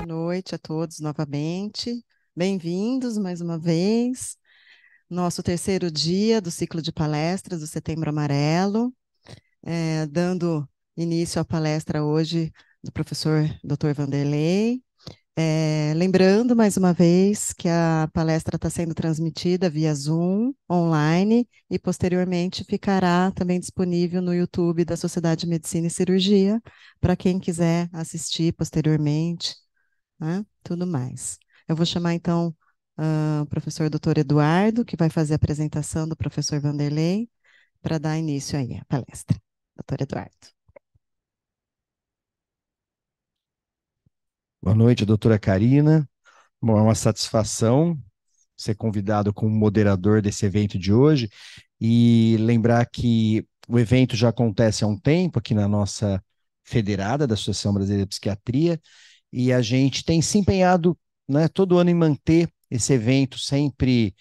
Boa noite a todos novamente. Bem-vindos mais uma vez. Nosso terceiro dia do ciclo de palestras do Setembro Amarelo, é, dando início à palestra hoje do professor Dr. Vanderlei, é, lembrando mais uma vez que a palestra está sendo transmitida via Zoom, online, e posteriormente ficará também disponível no YouTube da Sociedade de Medicina e Cirurgia, para quem quiser assistir posteriormente, né, tudo mais. Eu vou chamar então uh, o professor doutor Eduardo, que vai fazer a apresentação do professor Vanderlei, para dar início aí à palestra. Doutor Eduardo. Boa noite, doutora Karina. Bom, é uma satisfação ser convidado como moderador desse evento de hoje e lembrar que o evento já acontece há um tempo aqui na nossa federada da Associação Brasileira de Psiquiatria e a gente tem se empenhado né, todo ano em manter esse evento sempre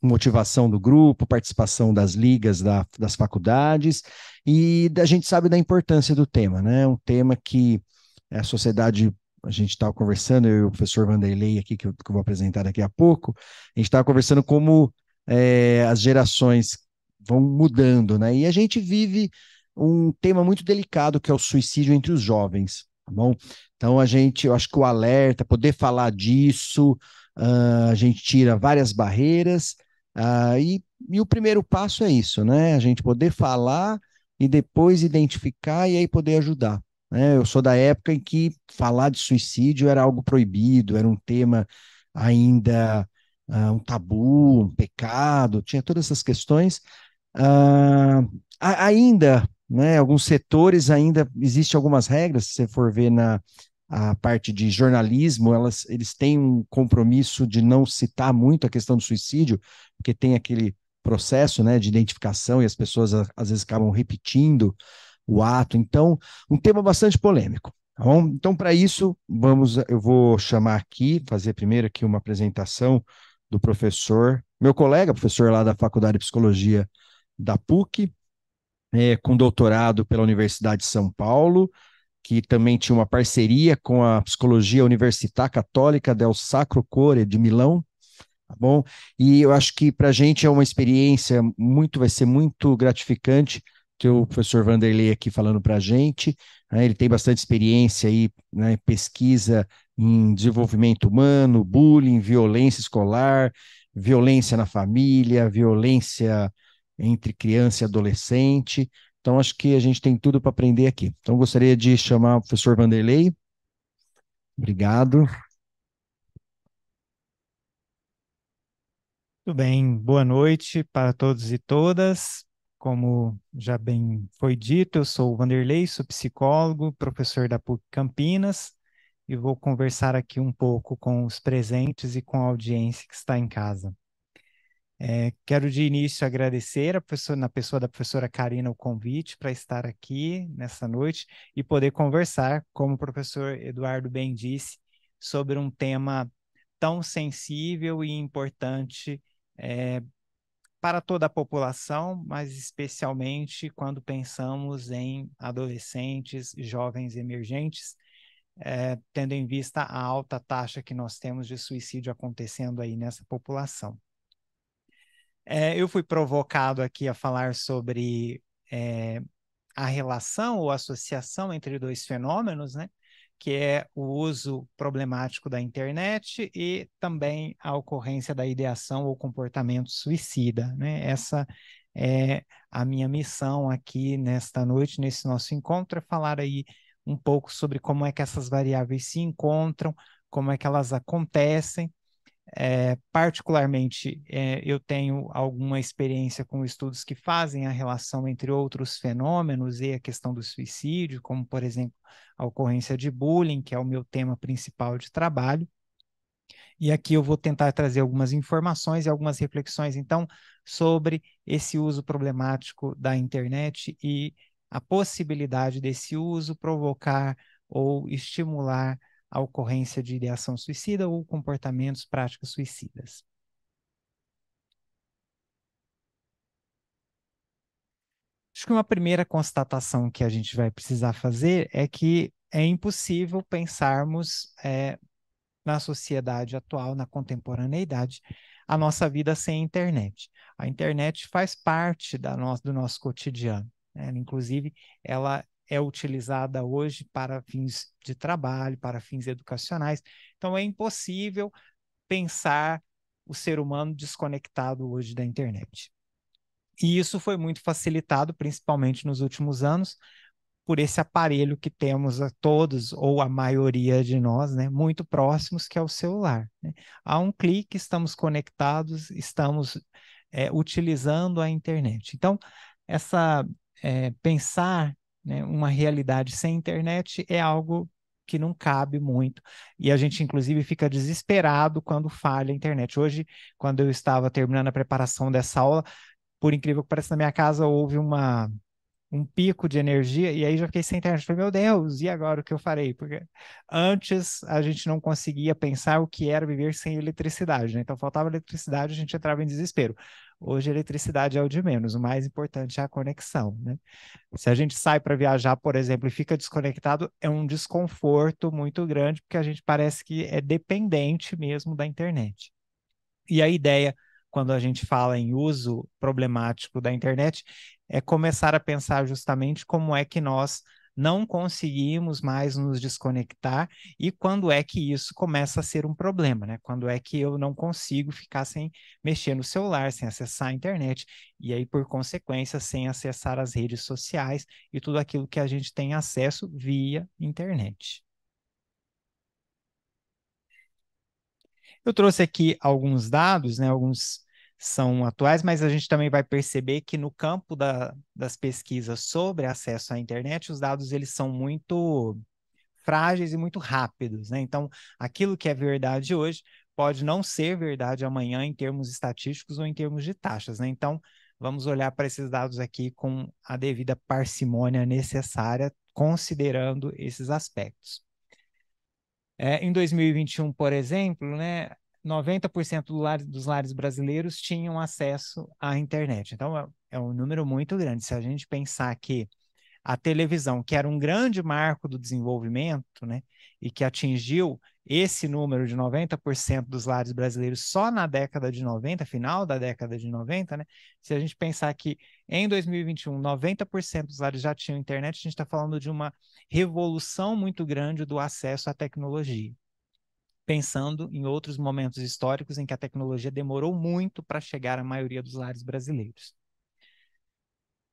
motivação do grupo, participação das ligas da, das faculdades e a gente sabe da importância do tema, né? Um tema que a sociedade a gente estava conversando, eu e o professor Vanderlei aqui, que eu, que eu vou apresentar daqui a pouco, a gente estava conversando como é, as gerações vão mudando, né? E a gente vive um tema muito delicado que é o suicídio entre os jovens, tá bom? Então a gente, eu acho que o alerta, poder falar disso, uh, a gente tira várias barreiras, uh, e, e o primeiro passo é isso, né? A gente poder falar e depois identificar e aí poder ajudar. Né? Eu sou da época em que falar de suicídio era algo proibido, era um tema ainda uh, um tabu, um pecado, tinha todas essas questões. Uh, ainda, né, alguns setores ainda existem algumas regras, se você for ver na a parte de jornalismo, elas, eles têm um compromisso de não citar muito a questão do suicídio, porque tem aquele processo né, de identificação e as pessoas às vezes acabam repetindo o ato. Então, um tema bastante polêmico. Tá então, para isso, vamos, eu vou chamar aqui, fazer primeiro aqui uma apresentação do professor, meu colega, professor lá da Faculdade de Psicologia da PUC, é, com doutorado pela Universidade de São Paulo, que também tinha uma parceria com a Psicologia Universitária Católica del Sacro Core de Milão, tá bom? E eu acho que para a gente é uma experiência muito, vai ser muito gratificante ter o professor Vanderlei aqui falando para a gente. Né? Ele tem bastante experiência aí, né? pesquisa em desenvolvimento humano, bullying, violência escolar, violência na família, violência entre criança e adolescente. Então, acho que a gente tem tudo para aprender aqui. Então, gostaria de chamar o professor Vanderlei. Obrigado. Tudo bem, boa noite para todos e todas. Como já bem foi dito, eu sou o Vanderlei, sou psicólogo, professor da PUC Campinas e vou conversar aqui um pouco com os presentes e com a audiência que está em casa. É, quero de início agradecer pessoa, na pessoa da professora Karina o convite para estar aqui nessa noite e poder conversar, como o professor Eduardo bem disse, sobre um tema tão sensível e importante é, para toda a população, mas especialmente quando pensamos em adolescentes, jovens emergentes, é, tendo em vista a alta taxa que nós temos de suicídio acontecendo aí nessa população. É, eu fui provocado aqui a falar sobre é, a relação ou associação entre dois fenômenos, né? que é o uso problemático da internet e também a ocorrência da ideação ou comportamento suicida. Né? Essa é a minha missão aqui nesta noite, nesse nosso encontro, é falar aí um pouco sobre como é que essas variáveis se encontram, como é que elas acontecem é, particularmente, é, eu tenho alguma experiência com estudos que fazem a relação entre outros fenômenos e a questão do suicídio, como, por exemplo, a ocorrência de bullying, que é o meu tema principal de trabalho. E aqui eu vou tentar trazer algumas informações e algumas reflexões, então, sobre esse uso problemático da internet e a possibilidade desse uso provocar ou estimular a ocorrência de ideação suicida ou comportamentos, práticas suicidas. Acho que uma primeira constatação que a gente vai precisar fazer é que é impossível pensarmos é, na sociedade atual, na contemporaneidade, a nossa vida sem internet. A internet faz parte da no do nosso cotidiano. Né? Inclusive, ela é utilizada hoje para fins de trabalho, para fins educacionais. Então, é impossível pensar o ser humano desconectado hoje da internet. E isso foi muito facilitado, principalmente nos últimos anos, por esse aparelho que temos a todos, ou a maioria de nós, né, muito próximos, que é o celular. Né? A um clique, estamos conectados, estamos é, utilizando a internet. Então, essa é, pensar né? Uma realidade sem internet é algo que não cabe muito. E a gente, inclusive, fica desesperado quando falha a internet. Hoje, quando eu estava terminando a preparação dessa aula, por incrível que pareça, na minha casa houve uma um pico de energia, e aí já fiquei sem internet. Falei, meu Deus, e agora o que eu farei? Porque antes a gente não conseguia pensar o que era viver sem eletricidade, né? Então faltava eletricidade, a gente entrava em desespero. Hoje a eletricidade é o de menos, o mais importante é a conexão, né? Se a gente sai para viajar, por exemplo, e fica desconectado, é um desconforto muito grande, porque a gente parece que é dependente mesmo da internet. E a ideia quando a gente fala em uso problemático da internet, é começar a pensar justamente como é que nós não conseguimos mais nos desconectar e quando é que isso começa a ser um problema, né? Quando é que eu não consigo ficar sem mexer no celular, sem acessar a internet e aí por consequência sem acessar as redes sociais e tudo aquilo que a gente tem acesso via internet. Eu trouxe aqui alguns dados, né, alguns são atuais, mas a gente também vai perceber que no campo da, das pesquisas sobre acesso à internet, os dados eles são muito frágeis e muito rápidos, né? Então, aquilo que é verdade hoje pode não ser verdade amanhã em termos estatísticos ou em termos de taxas, né? Então, vamos olhar para esses dados aqui com a devida parcimônia necessária, considerando esses aspectos. É, em 2021, por exemplo, né, 90% do lar, dos lares brasileiros tinham acesso à internet. Então, é, é um número muito grande. Se a gente pensar que a televisão, que era um grande marco do desenvolvimento, né, e que atingiu esse número de 90% dos lares brasileiros só na década de 90, final da década de 90, né? Se a gente pensar que em 2021 90% dos lares já tinham internet, a gente está falando de uma revolução muito grande do acesso à tecnologia pensando em outros momentos históricos em que a tecnologia demorou muito para chegar à maioria dos lares brasileiros.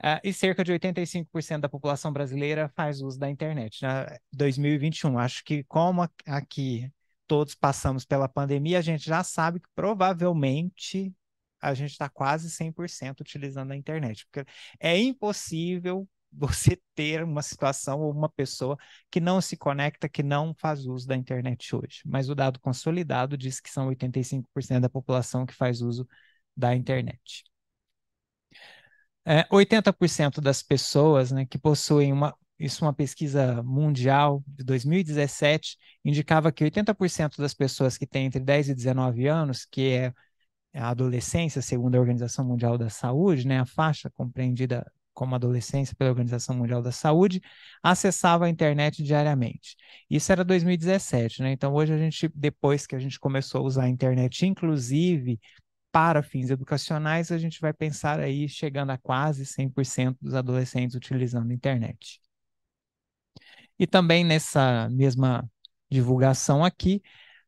Ah, e cerca de 85% da população brasileira faz uso da internet. Né? 2021, acho que como aqui todos passamos pela pandemia, a gente já sabe que provavelmente a gente está quase 100% utilizando a internet, porque é impossível você ter uma situação ou uma pessoa que não se conecta, que não faz uso da internet hoje. Mas o dado consolidado diz que são 85% da população que faz uso da internet. É, 80% das pessoas né, que possuem uma. Isso, é uma pesquisa mundial de 2017 indicava que 80% das pessoas que têm entre 10 e 19 anos, que é a adolescência, segundo a Organização Mundial da Saúde, né, a faixa compreendida como adolescência pela Organização Mundial da Saúde, acessava a internet diariamente. Isso era 2017, né? Então hoje a gente, depois que a gente começou a usar a internet, inclusive para fins educacionais, a gente vai pensar aí chegando a quase 100% dos adolescentes utilizando a internet. E também nessa mesma divulgação aqui,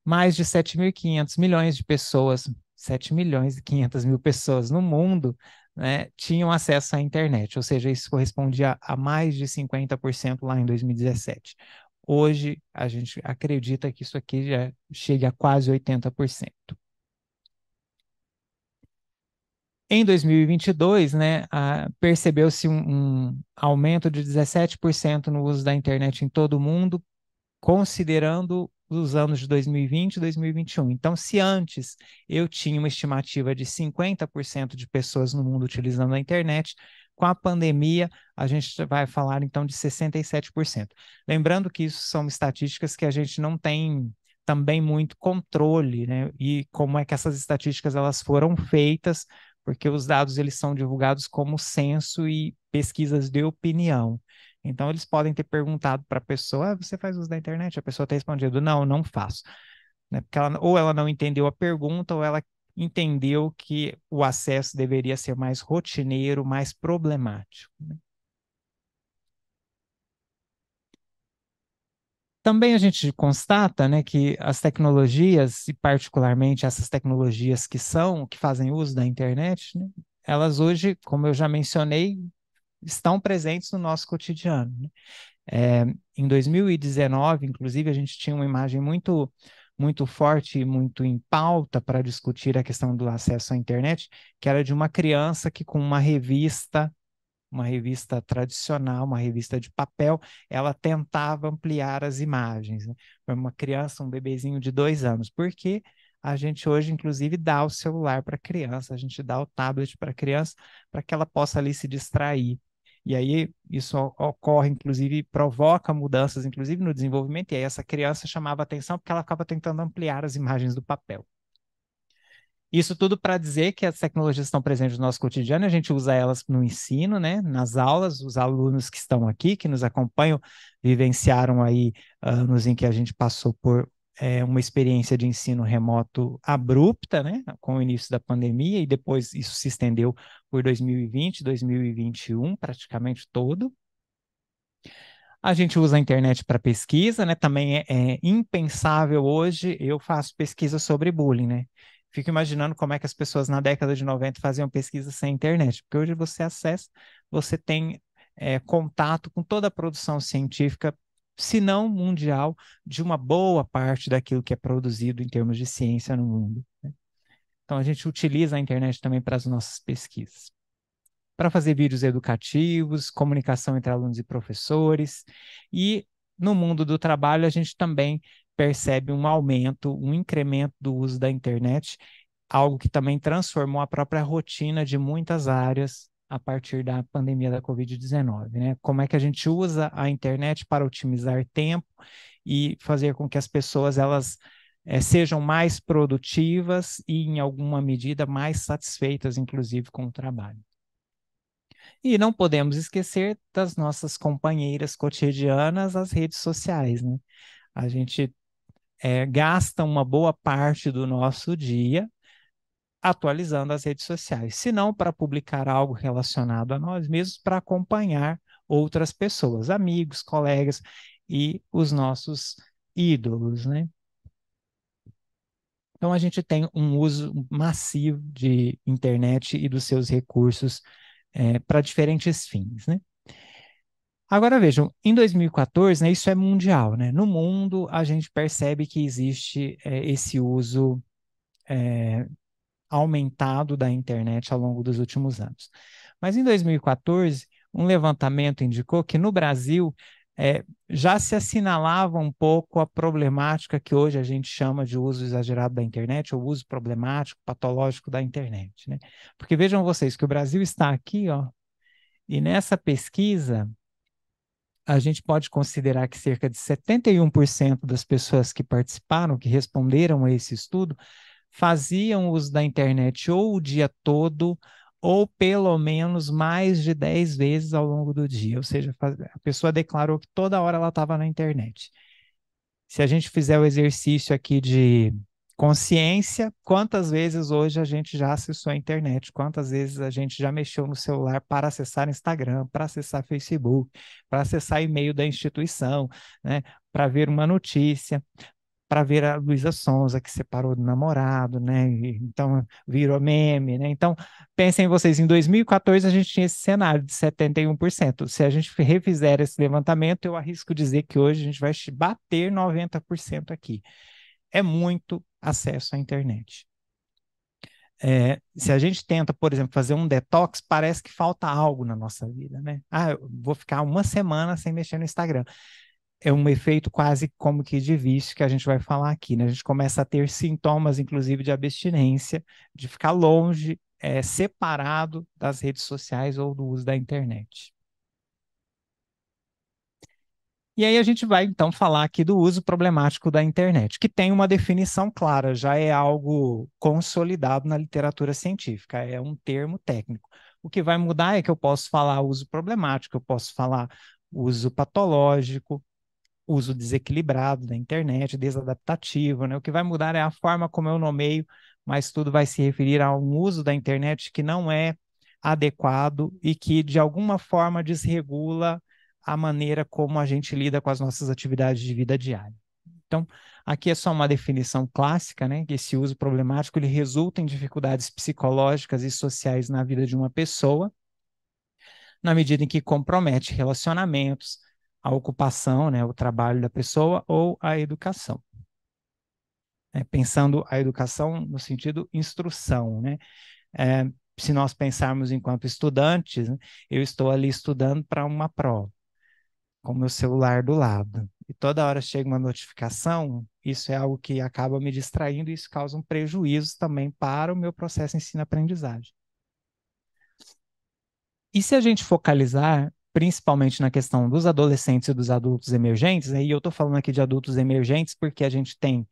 mais de 7.500 milhões de pessoas, 7 milhões e 500 mil pessoas no mundo né, tinham acesso à internet, ou seja, isso correspondia a mais de 50% lá em 2017. Hoje, a gente acredita que isso aqui já chega a quase 80%. Em 2022, né, percebeu-se um, um aumento de 17% no uso da internet em todo o mundo, considerando dos anos de 2020 e 2021. Então, se antes eu tinha uma estimativa de 50% de pessoas no mundo utilizando a internet, com a pandemia, a gente vai falar então de 67%. Lembrando que isso são estatísticas que a gente não tem também muito controle, né? E como é que essas estatísticas elas foram feitas, porque os dados eles são divulgados como censo e pesquisas de opinião. Então, eles podem ter perguntado para a pessoa: ah, você faz uso da internet? A pessoa ter respondido: não, não faço. Né? Porque ela, ou ela não entendeu a pergunta, ou ela entendeu que o acesso deveria ser mais rotineiro, mais problemático. Né? Também a gente constata né, que as tecnologias, e particularmente essas tecnologias que são, que fazem uso da internet, né, elas hoje, como eu já mencionei, estão presentes no nosso cotidiano. Né? É, em 2019, inclusive, a gente tinha uma imagem muito muito forte e muito em pauta para discutir a questão do acesso à internet, que era de uma criança que com uma revista, uma revista tradicional, uma revista de papel, ela tentava ampliar as imagens. Né? Foi uma criança, um bebezinho de dois anos. Porque a gente hoje, inclusive, dá o celular para a criança, a gente dá o tablet para a criança, para que ela possa ali se distrair e aí isso ocorre, inclusive, provoca mudanças, inclusive no desenvolvimento, e aí essa criança chamava atenção porque ela acaba tentando ampliar as imagens do papel. Isso tudo para dizer que as tecnologias estão presentes no nosso cotidiano, a gente usa elas no ensino, né? nas aulas, os alunos que estão aqui, que nos acompanham, vivenciaram aí anos em que a gente passou por, é, uma experiência de ensino remoto abrupta, né, com o início da pandemia, e depois isso se estendeu por 2020, 2021, praticamente todo. A gente usa a internet para pesquisa, né? Também é, é, impensável hoje eu faço pesquisa sobre bullying, né? Fico imaginando como é que as pessoas na década de 90 faziam pesquisa sem internet, porque hoje você acessa, você tem é, contato com toda a produção científica se não mundial, de uma boa parte daquilo que é produzido em termos de ciência no mundo. Né? Então, a gente utiliza a internet também para as nossas pesquisas. Para fazer vídeos educativos, comunicação entre alunos e professores. E no mundo do trabalho, a gente também percebe um aumento, um incremento do uso da internet, algo que também transformou a própria rotina de muitas áreas a partir da pandemia da Covid-19, né? Como é que a gente usa a internet para otimizar tempo e fazer com que as pessoas elas é, sejam mais produtivas e, em alguma medida, mais satisfeitas, inclusive, com o trabalho. E não podemos esquecer das nossas companheiras cotidianas, as redes sociais, né? A gente é, gasta uma boa parte do nosso dia atualizando as redes sociais, se não para publicar algo relacionado a nós mesmos, para acompanhar outras pessoas, amigos, colegas e os nossos ídolos, né? Então a gente tem um uso massivo de internet e dos seus recursos é, para diferentes fins, né? Agora vejam, em 2014, né, isso é mundial, né? No mundo a gente percebe que existe é, esse uso é, aumentado da internet ao longo dos últimos anos. Mas em 2014, um levantamento indicou que no Brasil é, já se assinalava um pouco a problemática que hoje a gente chama de uso exagerado da internet, ou uso problemático, patológico da internet. Né? Porque vejam vocês que o Brasil está aqui, ó, e nessa pesquisa a gente pode considerar que cerca de 71% das pessoas que participaram, que responderam a esse estudo, faziam uso da internet ou o dia todo, ou pelo menos mais de 10 vezes ao longo do dia. Ou seja, a pessoa declarou que toda hora ela estava na internet. Se a gente fizer o exercício aqui de consciência, quantas vezes hoje a gente já acessou a internet, quantas vezes a gente já mexeu no celular para acessar Instagram, para acessar Facebook, para acessar e-mail da instituição, né? para ver uma notícia, para ver a Luísa Sonza, que separou do namorado, né? Então virou meme, né? Então, pensem vocês, em 2014 a gente tinha esse cenário de 71%. Se a gente refizer esse levantamento, eu arrisco dizer que hoje a gente vai bater 90% aqui. É muito acesso à internet. É, se a gente tenta, por exemplo, fazer um detox, parece que falta algo na nossa vida, né? Ah, eu vou ficar uma semana sem mexer no Instagram é um efeito quase como que de vício que a gente vai falar aqui, né? A gente começa a ter sintomas, inclusive, de abstinência, de ficar longe, é, separado das redes sociais ou do uso da internet. E aí a gente vai então falar aqui do uso problemático da internet, que tem uma definição clara, já é algo consolidado na literatura científica, é um termo técnico. O que vai mudar é que eu posso falar uso problemático, eu posso falar uso patológico, uso desequilibrado da internet, desadaptativo, né? O que vai mudar é a forma como eu nomeio, mas tudo vai se referir a um uso da internet que não é adequado e que, de alguma forma, desregula a maneira como a gente lida com as nossas atividades de vida diária. Então, aqui é só uma definição clássica, né? Que esse uso problemático ele resulta em dificuldades psicológicas e sociais na vida de uma pessoa, na medida em que compromete relacionamentos, a ocupação, né, o trabalho da pessoa ou a educação. É, pensando a educação no sentido instrução, né? É, se nós pensarmos enquanto estudantes, né? eu estou ali estudando para uma prova, com meu celular do lado, e toda hora chega uma notificação, isso é algo que acaba me distraindo e isso causa um prejuízo também para o meu processo ensino-aprendizagem. E se a gente focalizar principalmente na questão dos adolescentes e dos adultos emergentes, né? e eu estou falando aqui de adultos emergentes porque a gente tem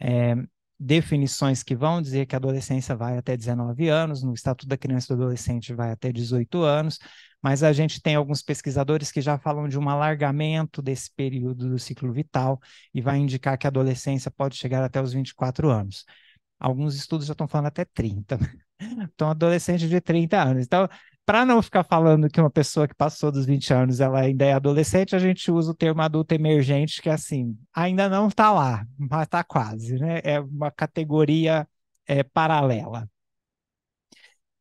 é, definições que vão dizer que a adolescência vai até 19 anos, no Estatuto da Criança e do Adolescente vai até 18 anos, mas a gente tem alguns pesquisadores que já falam de um alargamento desse período do ciclo vital e vai indicar que a adolescência pode chegar até os 24 anos. Alguns estudos já estão falando até 30. Né? Então, adolescente de 30 anos. Então, para não ficar falando que uma pessoa que passou dos 20 anos ela ainda é adolescente, a gente usa o termo adulto emergente, que é assim, ainda não está lá, mas está quase, né? É uma categoria é, paralela.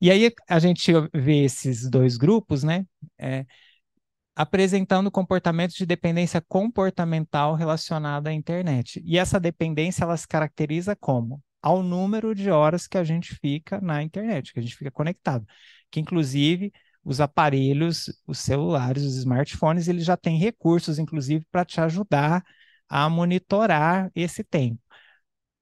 E aí a gente vê esses dois grupos, né? É, apresentando comportamentos de dependência comportamental relacionada à internet. E essa dependência ela se caracteriza como? Ao número de horas que a gente fica na internet, que a gente fica conectado que inclusive os aparelhos, os celulares, os smartphones, eles já têm recursos, inclusive, para te ajudar a monitorar esse tempo.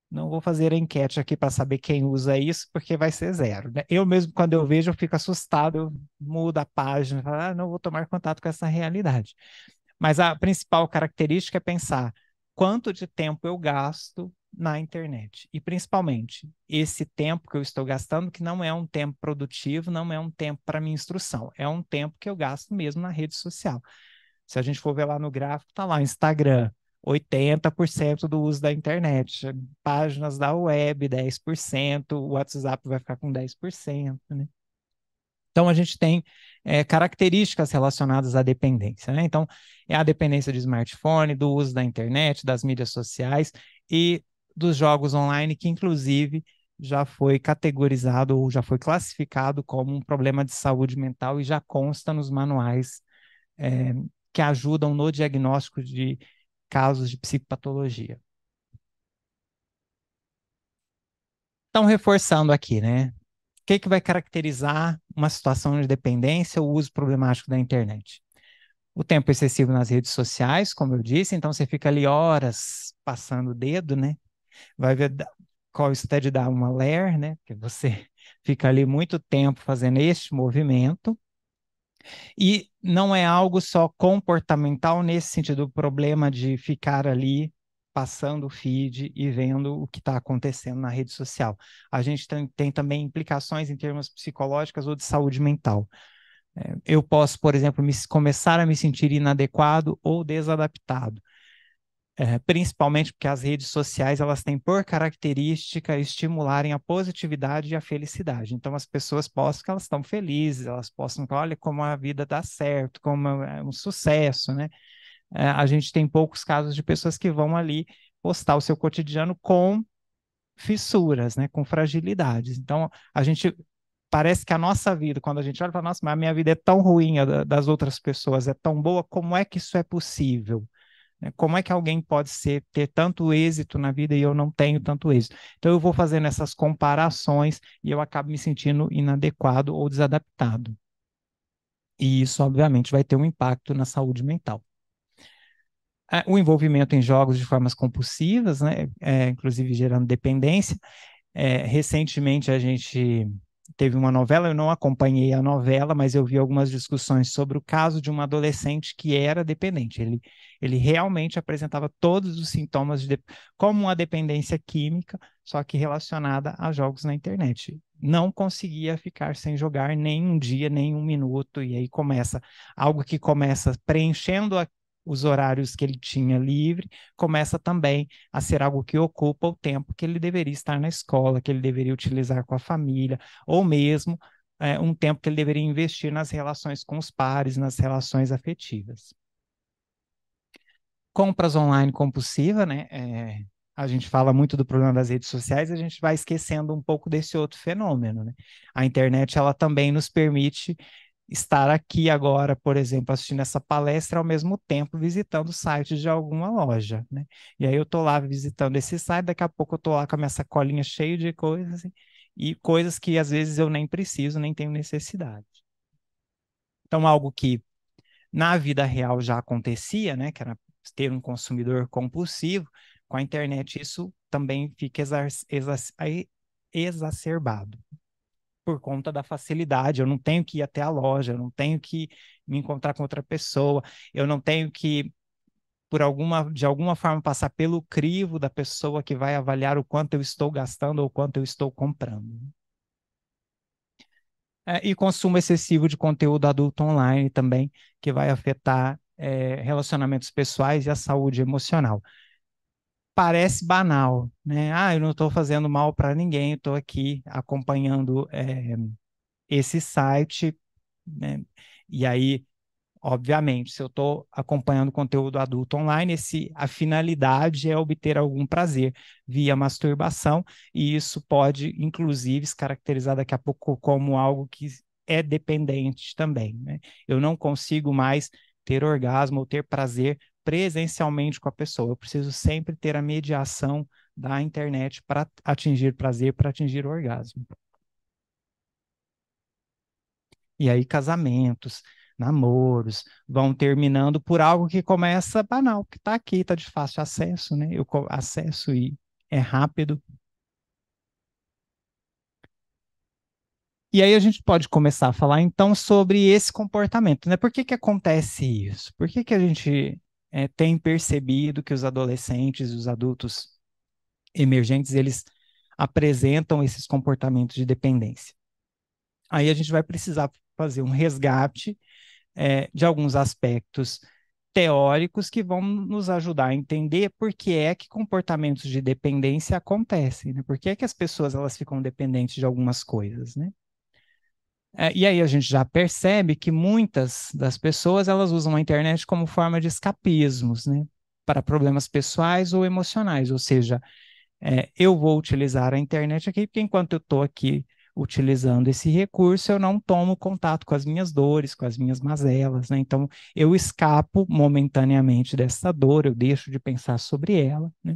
Não vou fazer a enquete aqui para saber quem usa isso, porque vai ser zero. Né? Eu mesmo, quando eu vejo, eu fico assustado, eu mudo a página, falo, ah, não vou tomar contato com essa realidade. Mas a principal característica é pensar quanto de tempo eu gasto na internet. E principalmente esse tempo que eu estou gastando, que não é um tempo produtivo, não é um tempo para minha instrução, é um tempo que eu gasto mesmo na rede social. Se a gente for ver lá no gráfico, tá lá Instagram, 80% do uso da internet, páginas da web, 10%, o WhatsApp vai ficar com 10%, né? Então, a gente tem é, características relacionadas à dependência. Né? Então, é a dependência de smartphone, do uso da internet, das mídias sociais e dos jogos online, que inclusive já foi categorizado ou já foi classificado como um problema de saúde mental e já consta nos manuais é, que ajudam no diagnóstico de casos de psicopatologia. Então, reforçando aqui, né? O que, que vai caracterizar uma situação de dependência ou uso problemático da internet? O tempo excessivo nas redes sociais, como eu disse, então você fica ali horas passando o dedo, né? vai ver qual de dar uma ler, né? Que você fica ali muito tempo fazendo este movimento. E não é algo só comportamental nesse sentido, o problema de ficar ali passando o feed e vendo o que está acontecendo na rede social. A gente tem, tem, também implicações em termos psicológicas ou de saúde mental. É, eu posso, por exemplo, me, começar a me sentir inadequado ou desadaptado. É, principalmente porque as redes sociais elas têm por característica estimularem a positividade e a felicidade. Então as pessoas postam que elas estão felizes, elas postam que olha como a vida dá certo, como é, é um sucesso, né? É, a gente tem poucos casos de pessoas que vão ali postar o seu cotidiano com fissuras, né? Com fragilidades. Então a gente parece que a nossa vida, quando a gente olha para nossa, mas a minha vida é tão ruim a das outras pessoas, é tão boa, como é que isso é possível? Né? Como é que alguém pode ser, ter tanto êxito na vida e eu não tenho tanto êxito? Então eu vou fazendo essas comparações e eu acabo me sentindo inadequado ou desadaptado. E isso, obviamente, vai ter um impacto na saúde mental. Ah, o envolvimento em jogos de formas compulsivas, né? É, inclusive gerando dependência. É, recentemente a gente teve uma novela, eu não acompanhei a novela, mas eu vi algumas discussões sobre o caso de um adolescente que era dependente. Ele, ele realmente apresentava todos os sintomas de, como uma dependência química, só que relacionada a jogos na internet. Não conseguia ficar sem jogar nem um dia, nem um minuto, e aí começa algo que começa preenchendo a os horários que ele tinha livre, começa também a ser algo que ocupa o tempo que ele deveria estar na escola, que ele deveria utilizar com a família, ou mesmo é, um tempo que ele deveria investir nas relações com os pares, nas relações afetivas. Compras online compulsiva, né? É, a gente fala muito do problema das redes sociais, a gente vai esquecendo um pouco desse outro fenômeno, né? A internet, ela também nos permite estar aqui agora, por exemplo, assistindo essa palestra ao mesmo tempo visitando o site de alguma loja, né? E aí eu tô lá visitando esse site, daqui a pouco eu tô lá com a minha sacolinha cheia de coisas assim, e coisas que às vezes eu nem preciso, nem tenho necessidade. Então algo que na vida real já acontecia, né, que era ter um consumidor compulsivo, com a internet isso também fica exacerbado por conta da facilidade. Eu não tenho que ir até a loja, eu não tenho que me encontrar com outra pessoa, eu não tenho que por alguma de alguma forma passar pelo crivo da pessoa que vai avaliar o quanto eu estou gastando ou quanto eu estou comprando. É, e consumo excessivo de conteúdo adulto online também, que vai afetar é, relacionamentos pessoais e a saúde emocional parece banal, né? Ah, eu não estou fazendo mal para ninguém, estou aqui acompanhando é, esse site, né? E aí, obviamente, se eu estou acompanhando conteúdo adulto online, esse, a finalidade é obter algum prazer via masturbação, e isso pode, inclusive, se caracterizar daqui a pouco como algo que é dependente também, né? Eu não consigo mais ter orgasmo ou ter prazer presencialmente com a pessoa. Eu preciso sempre ter a mediação da internet para atingir prazer, para atingir orgasmo. E aí, casamentos, namoros, vão terminando por algo que começa banal, que está aqui, está de fácil acesso, né? Eu acesso e é rápido. E aí a gente pode começar a falar então sobre esse comportamento, né? Por que que acontece isso? Por que que a gente é, tem percebido que os adolescentes e os adultos emergentes, eles apresentam esses comportamentos de dependência. Aí a gente vai precisar fazer um resgate é, de alguns aspectos teóricos que vão nos ajudar a entender por que é que comportamentos de dependência acontecem, né? por que é que as pessoas elas ficam dependentes de algumas coisas. Né? É, e aí a gente já percebe que muitas das pessoas elas usam a internet como forma de escapismos, né? Para problemas pessoais ou emocionais, ou seja, é, eu vou utilizar a internet aqui, porque enquanto eu estou aqui utilizando esse recurso, eu não tomo contato com as minhas dores, com as minhas mazelas, né? Então, eu escapo momentaneamente dessa dor, eu deixo de pensar sobre ela, né?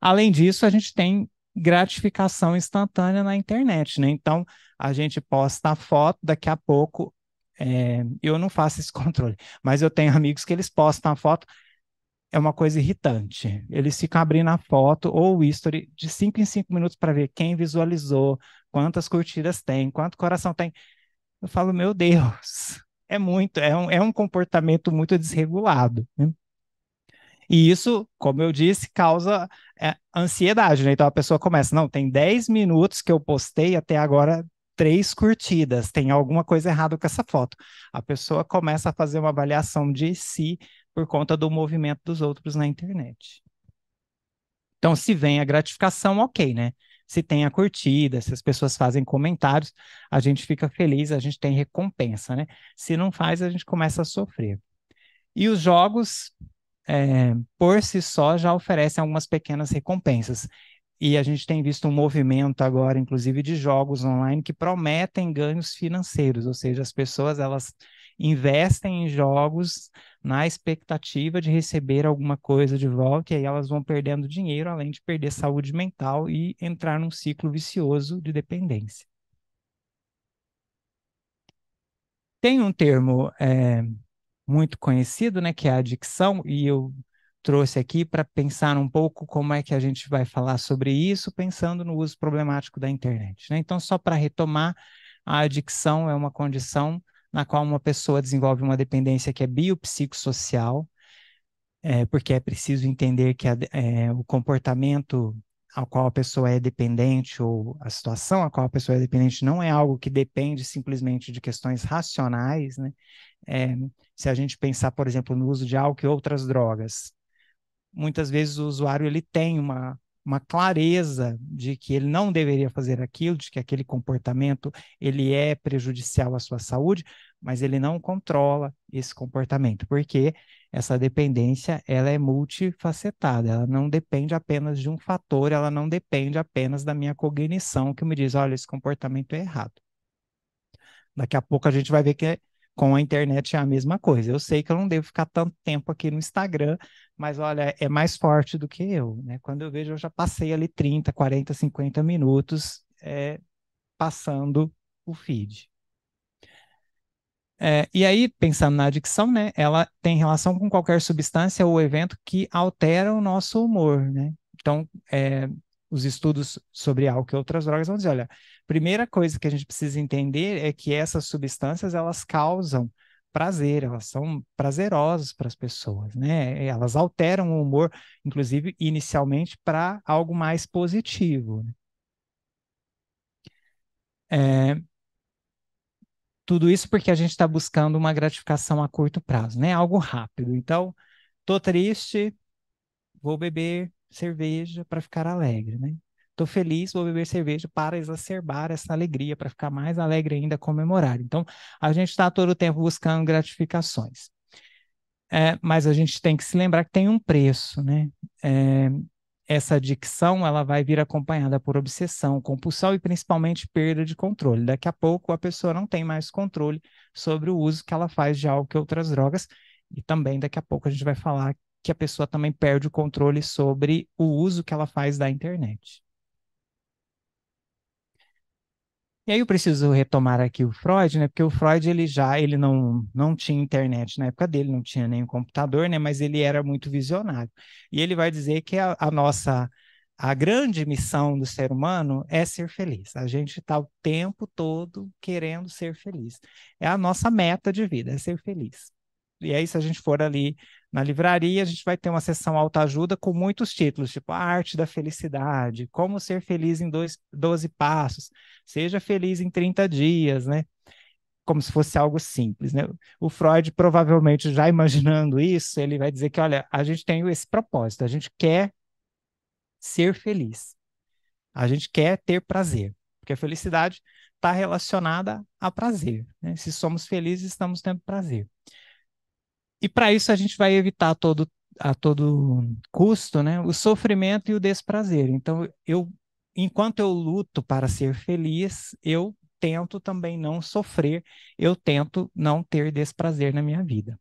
Além disso, a gente tem gratificação instantânea na internet, né? Então, a gente posta a foto, daqui a pouco, é, eu não faço esse controle, mas eu tenho amigos que eles postam a foto, é uma coisa irritante. Eles ficam abrindo a foto ou o history de 5 em 5 minutos para ver quem visualizou, quantas curtidas tem, quanto coração tem. Eu falo, meu Deus, é muito, é um, é um comportamento muito desregulado. Né? E isso, como eu disse, causa é, ansiedade, né? Então a pessoa começa, não, tem 10 minutos que eu postei até agora três curtidas, tem alguma coisa errada com essa foto. A pessoa começa a fazer uma avaliação de si por conta do movimento dos outros na internet. Então, se vem a gratificação, ok, né? Se tem a curtida, se as pessoas fazem comentários, a gente fica feliz, a gente tem recompensa, né? Se não faz, a gente começa a sofrer. E os jogos é, por si só, já oferecem algumas pequenas recompensas. E a gente tem visto um movimento agora, inclusive, de jogos online que prometem ganhos financeiros, ou seja, as pessoas elas investem em jogos na expectativa de receber alguma coisa de volta, e aí elas vão perdendo dinheiro, além de perder saúde mental e entrar num ciclo vicioso de dependência. Tem um termo é, muito conhecido, né, que é a adicção, e eu trouxe aqui para pensar um pouco como é que a gente vai falar sobre isso, pensando no uso problemático da internet. Né? Então, só para retomar, a adicção é uma condição na qual uma pessoa desenvolve uma dependência que é biopsicossocial, é, porque é preciso entender que a, é, o comportamento a qual a pessoa é dependente ou a situação a qual a pessoa é dependente não é algo que depende simplesmente de questões racionais, né? É, se a gente pensar, por exemplo, no uso de álcool e outras drogas, muitas vezes o usuário ele tem uma uma clareza de que ele não deveria fazer aquilo, de que aquele comportamento ele é prejudicial à sua saúde, mas ele não controla esse comportamento, porque essa dependência ela é multifacetada, ela não depende apenas de um fator, ela não depende apenas da minha cognição que me diz, olha, esse comportamento é errado. Daqui a pouco a gente vai ver que é, com a internet é a mesma coisa. Eu sei que eu não devo ficar tanto tempo aqui no Instagram, mas olha, é mais forte do que eu, né? Quando eu vejo, eu já passei ali 30, 40, 50 minutos é, passando o feed. É, e aí, pensando na adicção, né, ela tem relação com qualquer substância ou evento que altera o nosso humor, né? Então, é, os estudos sobre álcool e outras drogas vão dizer, olha, primeira coisa que a gente precisa entender é que essas substâncias, elas causam prazer, elas são prazerosas para as pessoas, né? Elas alteram o humor, inclusive, inicialmente, para algo mais positivo. Né? É, tudo isso porque a gente está buscando uma gratificação a curto prazo, né? Algo rápido. Então, tô triste, vou beber cerveja para ficar alegre, né? Tô feliz, vou beber cerveja para exacerbar essa alegria, para ficar mais alegre ainda, comemorar. Então, a gente está todo o tempo buscando gratificações. É, mas a gente tem que se lembrar que tem um preço, né? É, essa adicção ela vai vir acompanhada por obsessão, compulsão e principalmente perda de controle. Daqui a pouco a pessoa não tem mais controle sobre o uso que ela faz de álcool e outras drogas. E também daqui a pouco a gente vai falar que a pessoa também perde o controle sobre o uso que ela faz da internet. E aí eu preciso retomar aqui o Freud, né? Porque o Freud ele já ele não, não tinha internet na época dele, não tinha nem computador, né? Mas ele era muito visionário. E ele vai dizer que a, a nossa a grande missão do ser humano é ser feliz. A gente está o tempo todo querendo ser feliz. É a nossa meta de vida, é ser feliz. E aí, se a gente for ali na livraria, a gente vai ter uma sessão autoajuda com muitos títulos, tipo a Arte da Felicidade, Como Ser Feliz em dois, 12 Passos, Seja Feliz em 30 Dias, né? Como se fosse algo simples, né? O Freud, provavelmente, já imaginando isso, ele vai dizer que, olha, a gente tem esse propósito, a gente quer ser feliz, a gente quer ter prazer, porque a felicidade está relacionada a prazer, né? Se somos felizes, estamos tendo prazer. E para isso a gente vai evitar todo, a todo custo né, o sofrimento e o desprazer. Então, eu, enquanto eu luto para ser feliz, eu tento também não sofrer, eu tento não ter desprazer na minha vida.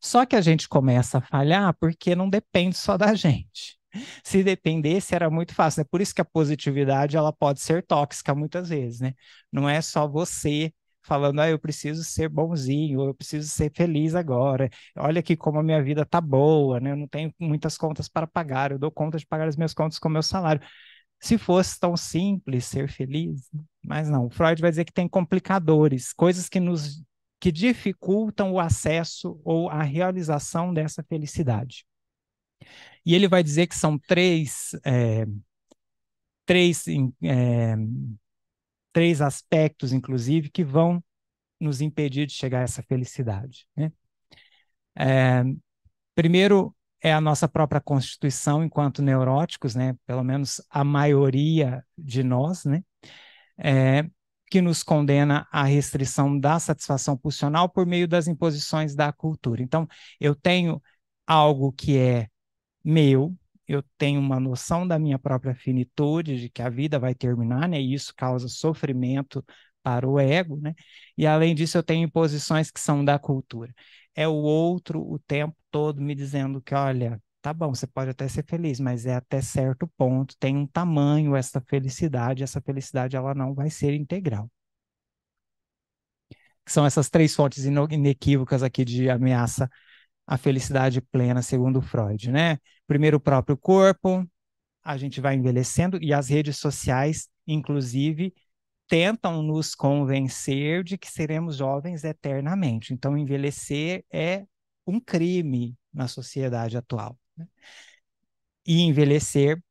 Só que a gente começa a falhar porque não depende só da gente. Se dependesse, era muito fácil. É né? por isso que a positividade ela pode ser tóxica muitas vezes, né? Não é só você falando, ah, eu preciso ser bonzinho, eu preciso ser feliz agora, olha aqui como a minha vida tá boa, né? Eu não tenho muitas contas para pagar, eu dou conta de pagar as minhas contas com o meu salário. Se fosse tão simples ser feliz, mas não. Freud vai dizer que tem complicadores, coisas que nos que dificultam o acesso ou a realização dessa felicidade. E ele vai dizer que são três, é, três é, três aspectos, inclusive, que vão nos impedir de chegar a essa felicidade. Né? É, primeiro, é a nossa própria constituição enquanto neuróticos, né? pelo menos a maioria de nós, né? É, que nos condena à restrição da satisfação pulsional por meio das imposições da cultura. Então, eu tenho algo que é meu, eu tenho uma noção da minha própria finitude, de que a vida vai terminar, né? E isso causa sofrimento para o ego, né? E além disso, eu tenho imposições que são da cultura. É o outro o tempo todo me dizendo que, olha, tá bom, você pode até ser feliz, mas é até certo ponto, tem um tamanho essa felicidade, essa felicidade ela não vai ser integral. São essas três fontes inequívocas aqui de ameaça a felicidade plena, segundo Freud, né? Primeiro o próprio corpo, a gente vai envelhecendo e as redes sociais, inclusive, tentam nos convencer de que seremos jovens eternamente. Então, envelhecer é um crime na sociedade atual. Né? E envelhecer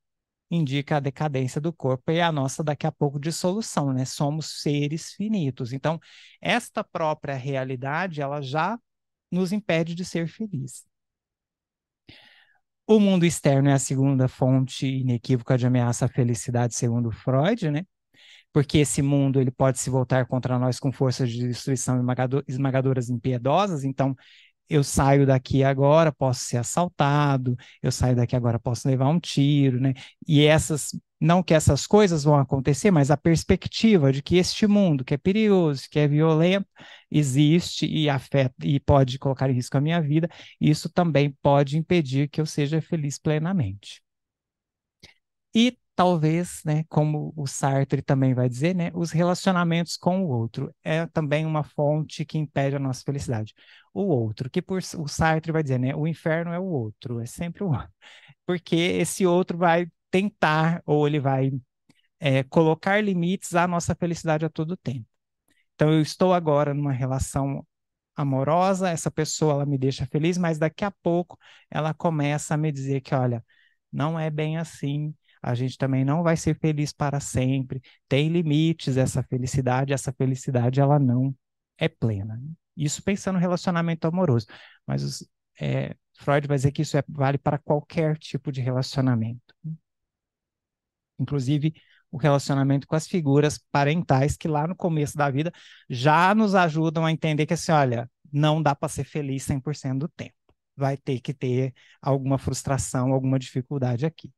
indica a decadência do corpo e a nossa daqui a pouco dissolução, né? Somos seres finitos. Então, esta própria realidade, ela já nos impede de ser feliz. O mundo externo é a segunda fonte inequívoca de ameaça à felicidade, segundo Freud, né? Porque esse mundo ele pode se voltar contra nós com forças de destruição esmagadoras impiedosas. Então, eu saio daqui agora, posso ser assaltado, eu saio daqui agora, posso levar um tiro, né? E essas não que essas coisas vão acontecer, mas a perspectiva de que este mundo, que é perigoso, que é violento, existe e afeta e pode colocar em risco a minha vida, isso também pode impedir que eu seja feliz plenamente. E talvez, né, como o Sartre também vai dizer, né, os relacionamentos com o outro é também uma fonte que impede a nossa felicidade. O outro, que por o Sartre vai dizer, né, o inferno é o outro, é sempre o outro. Porque esse outro vai tentar ou ele vai é, colocar limites à nossa felicidade a todo tempo. Então, eu estou agora numa relação amorosa, essa pessoa ela me deixa feliz, mas daqui a pouco ela começa a me dizer que, olha, não é bem assim, a gente também não vai ser feliz para sempre, tem limites essa felicidade, essa felicidade ela não é plena. Isso pensando no relacionamento amoroso, mas é, Freud vai dizer que isso é, vale para qualquer tipo de relacionamento inclusive o relacionamento com as figuras parentais, que lá no começo da vida já nos ajudam a entender que, assim, olha, não dá para ser feliz 100% do tempo. Vai ter que ter alguma frustração, alguma dificuldade aqui.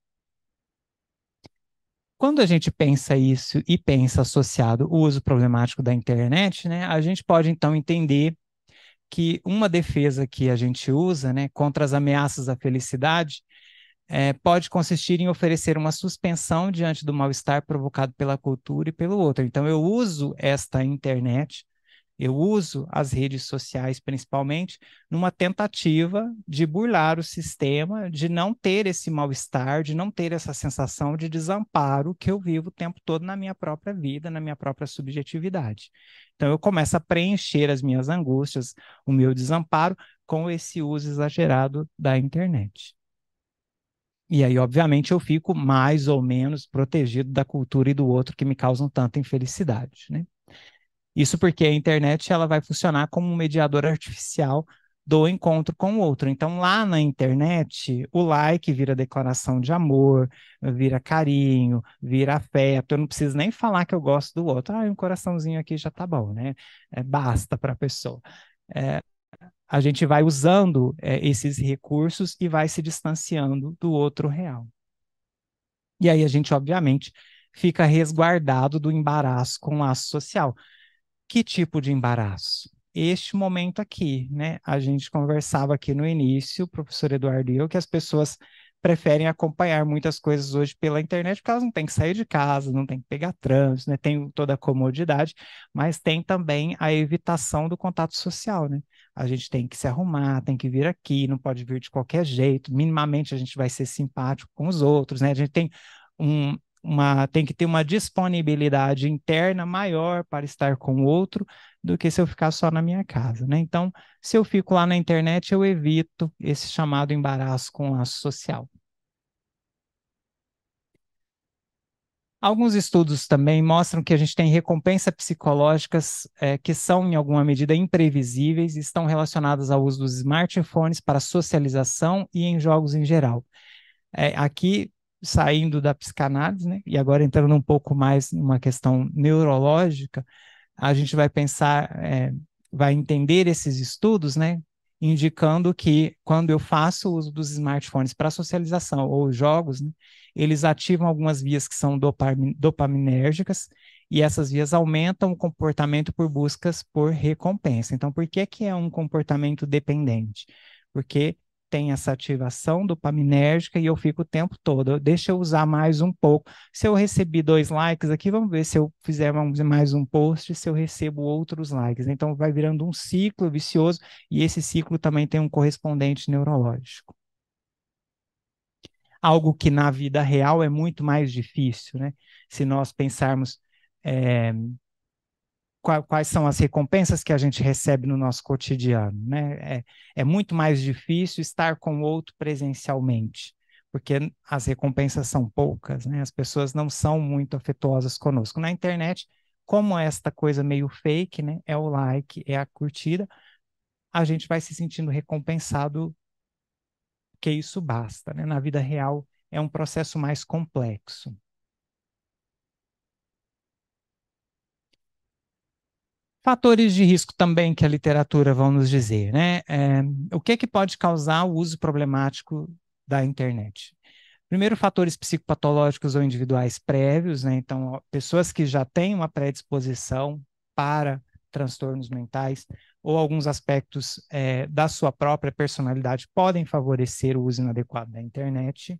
Quando a gente pensa isso e pensa associado o uso problemático da internet, né, a gente pode então entender que uma defesa que a gente usa né, contra as ameaças à felicidade é, pode consistir em oferecer uma suspensão diante do mal-estar provocado pela cultura e pelo outro. Então, eu uso esta internet, eu uso as redes sociais principalmente, numa tentativa de burlar o sistema, de não ter esse mal-estar, de não ter essa sensação de desamparo que eu vivo o tempo todo na minha própria vida, na minha própria subjetividade. Então, eu começo a preencher as minhas angústias, o meu desamparo, com esse uso exagerado da internet. E aí, obviamente, eu fico mais ou menos protegido da cultura e do outro que me causam tanta infelicidade, né? Isso porque a internet ela vai funcionar como um mediador artificial do encontro com o outro. Então, lá na internet, o like vira declaração de amor, vira carinho, vira afeto. Eu não preciso nem falar que eu gosto do outro. Ah, um coraçãozinho aqui já tá bom, né? É, basta para a pessoa. É, a gente vai usando é, esses recursos e vai se distanciando do outro real. E aí a gente, obviamente, fica resguardado do embaraço com o laço social. Que tipo de embaraço? Este momento aqui, né? A gente conversava aqui no início, professor Eduardo e eu, que as pessoas preferem acompanhar muitas coisas hoje pela internet, porque elas não têm que sair de casa, não têm que pegar trânsito, né? Tem toda a comodidade, mas tem também a evitação do contato social, né? A gente tem que se arrumar, tem que vir aqui, não pode vir de qualquer jeito, minimamente a gente vai ser simpático com os outros, né? A gente tem um, uma, tem que ter uma disponibilidade interna maior para estar com o outro, do que se eu ficar só na minha casa, né? Então, se eu fico lá na internet, eu evito esse chamado embaraço com o laço social. Alguns estudos também mostram que a gente tem recompensas psicológicas é, que são, em alguma medida, imprevisíveis e estão relacionadas ao uso dos smartphones para socialização e em jogos em geral. É, aqui, saindo da psicanálise, né, e agora entrando um pouco mais numa questão neurológica, a gente vai pensar, é, vai entender esses estudos, né? Indicando que quando eu faço uso dos smartphones para socialização ou jogos, né, eles ativam algumas vias que são dopaminérgicas e essas vias aumentam o comportamento por buscas por recompensa. Então, por que, que é um comportamento dependente? Porque tem essa ativação dopaminérgica e eu fico o tempo todo. Deixa eu usar mais um pouco. Se eu recebi dois likes aqui, vamos ver se eu fizer mais um post, se eu recebo outros likes. Então, vai virando um ciclo vicioso e esse ciclo também tem um correspondente neurológico. Algo que na vida real é muito mais difícil, né? Se nós pensarmos é, quais são as recompensas que a gente recebe no nosso cotidiano, né? É, é muito mais difícil estar com o outro presencialmente, porque as recompensas são poucas, né? As pessoas não são muito afetuosas conosco. Na internet, como esta coisa meio fake, né? É o like, é a curtida, a gente vai se sentindo recompensado que isso basta, né? Na vida real é um processo mais complexo. Fatores de risco também que a literatura vai nos dizer, né? É, o que é que pode causar o uso problemático da internet? Primeiro, fatores psicopatológicos ou individuais prévios, né? Então, pessoas que já têm uma predisposição para transtornos mentais ou alguns aspectos é, da sua própria personalidade podem favorecer o uso inadequado da internet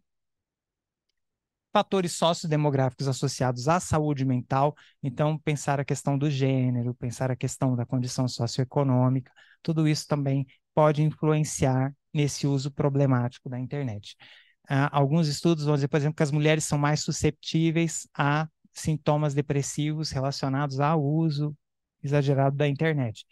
fatores sociodemográficos associados à saúde mental, então pensar a questão do gênero, pensar a questão da condição socioeconômica, tudo isso também pode influenciar nesse uso problemático da internet. Uh, alguns estudos vão dizer, por exemplo, que as mulheres são mais susceptíveis a sintomas depressivos relacionados ao uso exagerado da internet.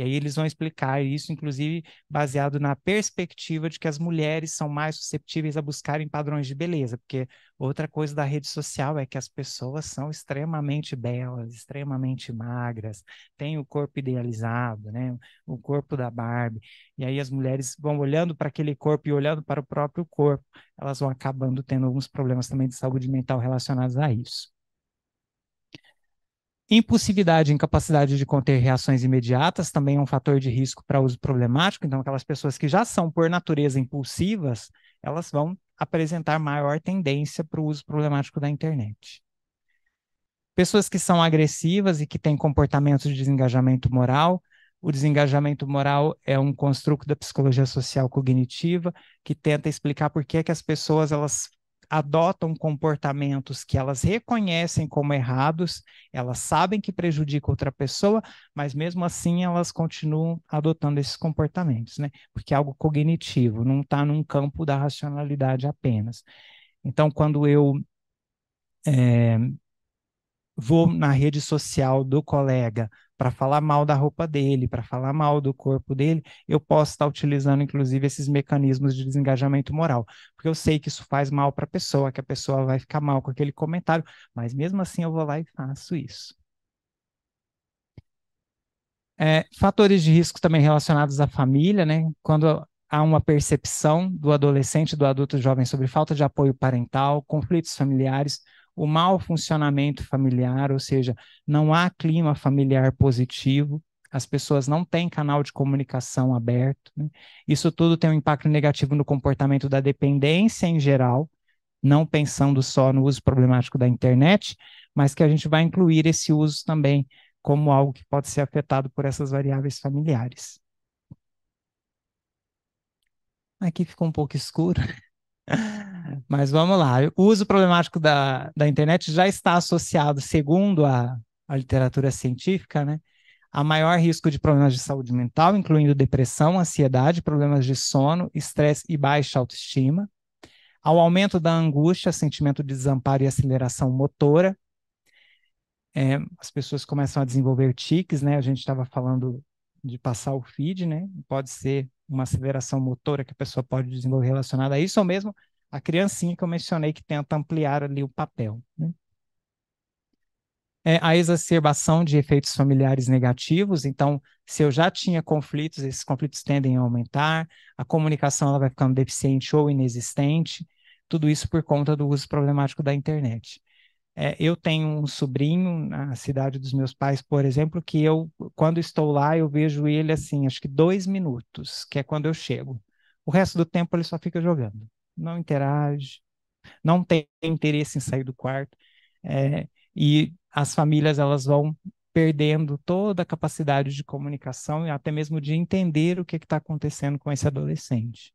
E aí eles vão explicar isso, inclusive baseado na perspectiva de que as mulheres são mais susceptíveis a buscarem padrões de beleza, porque outra coisa da rede social é que as pessoas são extremamente belas, extremamente magras, têm o corpo idealizado, né? O corpo da Barbie. E aí as mulheres vão olhando para aquele corpo e olhando para o próprio corpo, elas vão acabando tendo alguns problemas também de saúde mental relacionados a isso. Impulsividade e incapacidade de conter reações imediatas também é um fator de risco para uso problemático. Então, aquelas pessoas que já são, por natureza, impulsivas, elas vão apresentar maior tendência para o uso problemático da internet. Pessoas que são agressivas e que têm comportamentos de desengajamento moral. O desengajamento moral é um construto da psicologia social cognitiva que tenta explicar por que, que as pessoas elas adotam comportamentos que elas reconhecem como errados, elas sabem que prejudica outra pessoa, mas mesmo assim elas continuam adotando esses comportamentos, né? Porque é algo cognitivo, não está num campo da racionalidade apenas. Então, quando eu é, vou na rede social do colega para falar mal da roupa dele, para falar mal do corpo dele, eu posso estar tá utilizando, inclusive, esses mecanismos de desengajamento moral. Porque eu sei que isso faz mal para a pessoa, que a pessoa vai ficar mal com aquele comentário, mas mesmo assim eu vou lá e faço isso. É, fatores de risco também relacionados à família, né? Quando há uma percepção do adolescente, do adulto jovem sobre falta de apoio parental, conflitos familiares, o mau funcionamento familiar, ou seja, não há clima familiar positivo, as pessoas não têm canal de comunicação aberto. Né? Isso tudo tem um impacto negativo no comportamento da dependência em geral, não pensando só no uso problemático da internet, mas que a gente vai incluir esse uso também como algo que pode ser afetado por essas variáveis familiares. Aqui ficou um pouco escuro. Mas vamos lá. O uso problemático da, da internet já está associado, segundo a, a literatura científica, né, a maior risco de problemas de saúde mental, incluindo depressão, ansiedade, problemas de sono, estresse e baixa autoestima, ao aumento da angústia, sentimento de desamparo e aceleração motora. É, as pessoas começam a desenvolver tiques, né? A gente estava falando de passar o feed, né? Pode ser uma aceleração motora que a pessoa pode desenvolver relacionada a isso, ou mesmo a criancinha que eu mencionei que tenta ampliar ali o papel. Né? É a exacerbação de efeitos familiares negativos, então, se eu já tinha conflitos, esses conflitos tendem a aumentar, a comunicação ela vai ficando deficiente ou inexistente, tudo isso por conta do uso problemático da internet. É, eu tenho um sobrinho na cidade dos meus pais, por exemplo, que eu, quando estou lá, eu vejo ele assim, acho que dois minutos, que é quando eu chego. O resto do tempo ele só fica jogando não interage, não tem interesse em sair do quarto. É, e as famílias elas vão perdendo toda a capacidade de comunicação e até mesmo de entender o que está acontecendo com esse adolescente.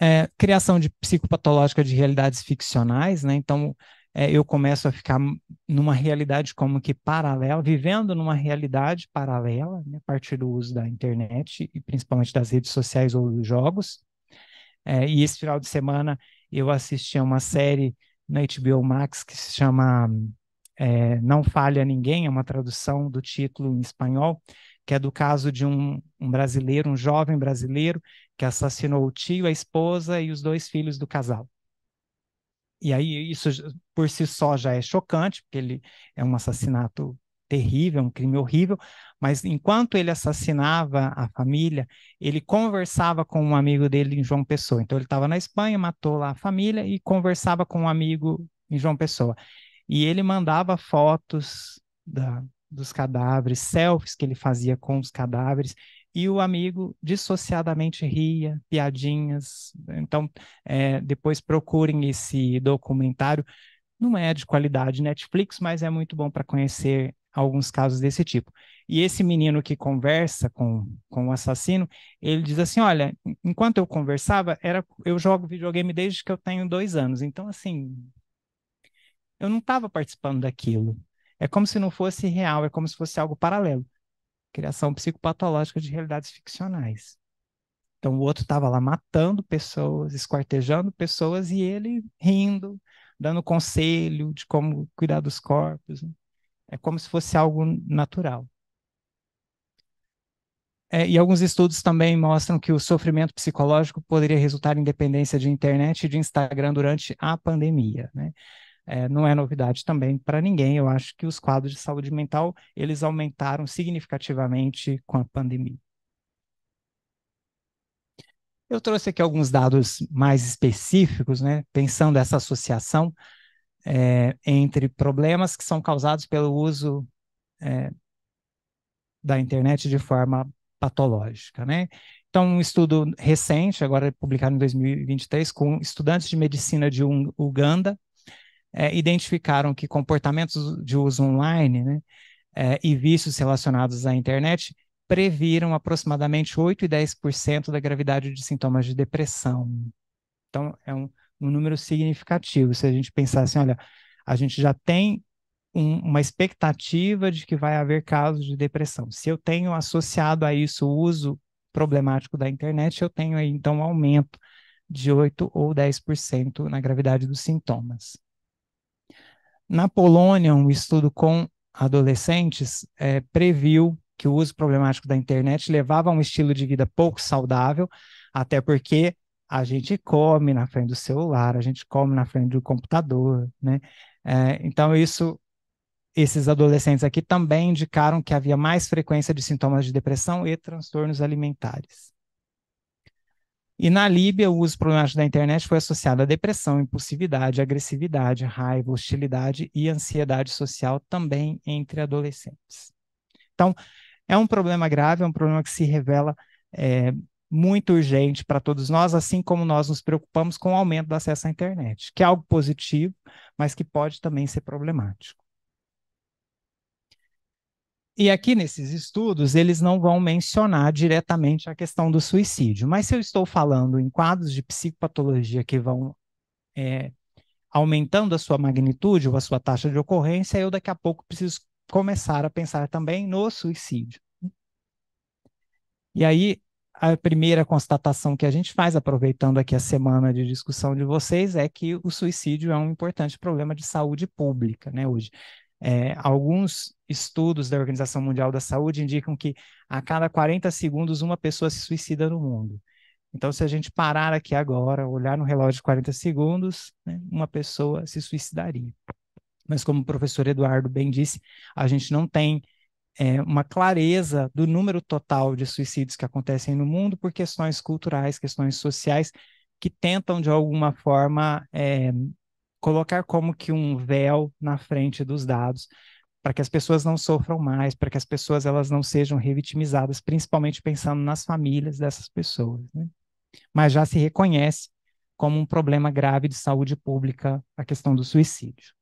É, criação de psicopatológica de realidades ficcionais, né? Então, é, eu começo a ficar numa realidade como que paralela, vivendo numa realidade paralela, né, a partir do uso da internet e principalmente das redes sociais ou dos jogos. É, e esse final de semana eu assisti a uma série na HBO Max que se chama é, Não Falha Ninguém, é uma tradução do título em espanhol, que é do caso de um, um, brasileiro, um jovem brasileiro, que assassinou o tio, a esposa e os dois filhos do casal. E aí isso por si só já é chocante, porque ele é um assassinato terrível, um crime horrível, mas enquanto ele assassinava a família, ele conversava com um amigo dele em João Pessoa. Então ele estava na Espanha, matou lá a família e conversava com um amigo em João Pessoa. E ele mandava fotos da, dos cadáveres, selfies que ele fazia com os cadáveres e o amigo dissociadamente ria, piadinhas. Então, é, depois procurem esse documentário. Não é de qualidade Netflix, mas é muito bom para conhecer alguns casos desse tipo. E esse menino que conversa com, com o assassino, ele diz assim: Olha, enquanto eu conversava, era eu jogo videogame desde que eu tenho dois anos. Então, assim, eu não estava participando daquilo. É como se não fosse real, é como se fosse algo paralelo criação psicopatológica de realidades ficcionais. Então o outro estava lá matando pessoas, esquartejando pessoas e ele rindo, dando conselho de como cuidar dos corpos. Né? É como se fosse algo natural. É, e alguns estudos também mostram que o sofrimento psicológico poderia resultar em dependência de internet e de Instagram durante a pandemia. Né? é, não é novidade também para ninguém. Eu acho que os quadros de saúde mental eles aumentaram significativamente com a pandemia. Eu trouxe aqui alguns dados mais específicos, né, pensando essa associação é, entre problemas que são causados pelo uso é, da internet de forma patológica, né? Então, um estudo recente, agora publicado em 2023, com estudantes de medicina de Uganda é, identificaram que comportamentos de uso online né, é, e vícios relacionados à internet previram aproximadamente 8 e 10% da gravidade de sintomas de depressão. Então, é um, um número significativo. Se a gente pensar assim, olha, a gente já tem um, uma expectativa de que vai haver casos de depressão. Se eu tenho associado a isso o uso problemático da internet, eu tenho aí então um aumento de 8 ou 10% na gravidade dos sintomas. Na Polônia, um estudo com adolescentes é, previu que o uso problemático da internet levava a um estilo de vida pouco saudável, até porque a gente come na frente do celular, a gente come na frente do computador, né? É, então isso, esses adolescentes aqui também indicaram que havia mais frequência de sintomas de depressão e transtornos alimentares. E na Líbia, o uso problemático da internet foi associado à depressão, impulsividade, agressividade, raiva, hostilidade e ansiedade social também entre adolescentes. Então, é um problema grave, é um problema que se revela é, muito urgente para todos nós, assim como nós nos preocupamos com o aumento do acesso à internet, que é algo positivo, mas que pode também ser problemático. E aqui nesses estudos, eles não vão mencionar diretamente a questão do suicídio, mas se eu estou falando em quadros de psicopatologia que vão é, aumentando a sua magnitude ou a sua taxa de ocorrência, eu daqui a pouco preciso começar a pensar também no suicídio. E aí, a primeira constatação que a gente faz, aproveitando aqui a semana de discussão de vocês, é que o suicídio é um importante problema de saúde pública, né? Hoje, é, alguns estudos da Organização Mundial da Saúde indicam que a cada 40 segundos uma pessoa se suicida no mundo. Então, se a gente parar aqui agora, olhar no relógio de 40 segundos, né, uma pessoa se suicidaria. Mas, como o professor Eduardo bem disse, a gente não tem é, uma clareza do número total de suicídios que acontecem no mundo por questões culturais, questões sociais, que tentam, de alguma forma, é, colocar como que um véu na frente dos dados para que as pessoas não sofram mais, para que as pessoas elas não sejam revitimizadas, principalmente pensando nas famílias dessas pessoas. Né? Mas já se reconhece como um problema grave de saúde pública a questão do suicídio.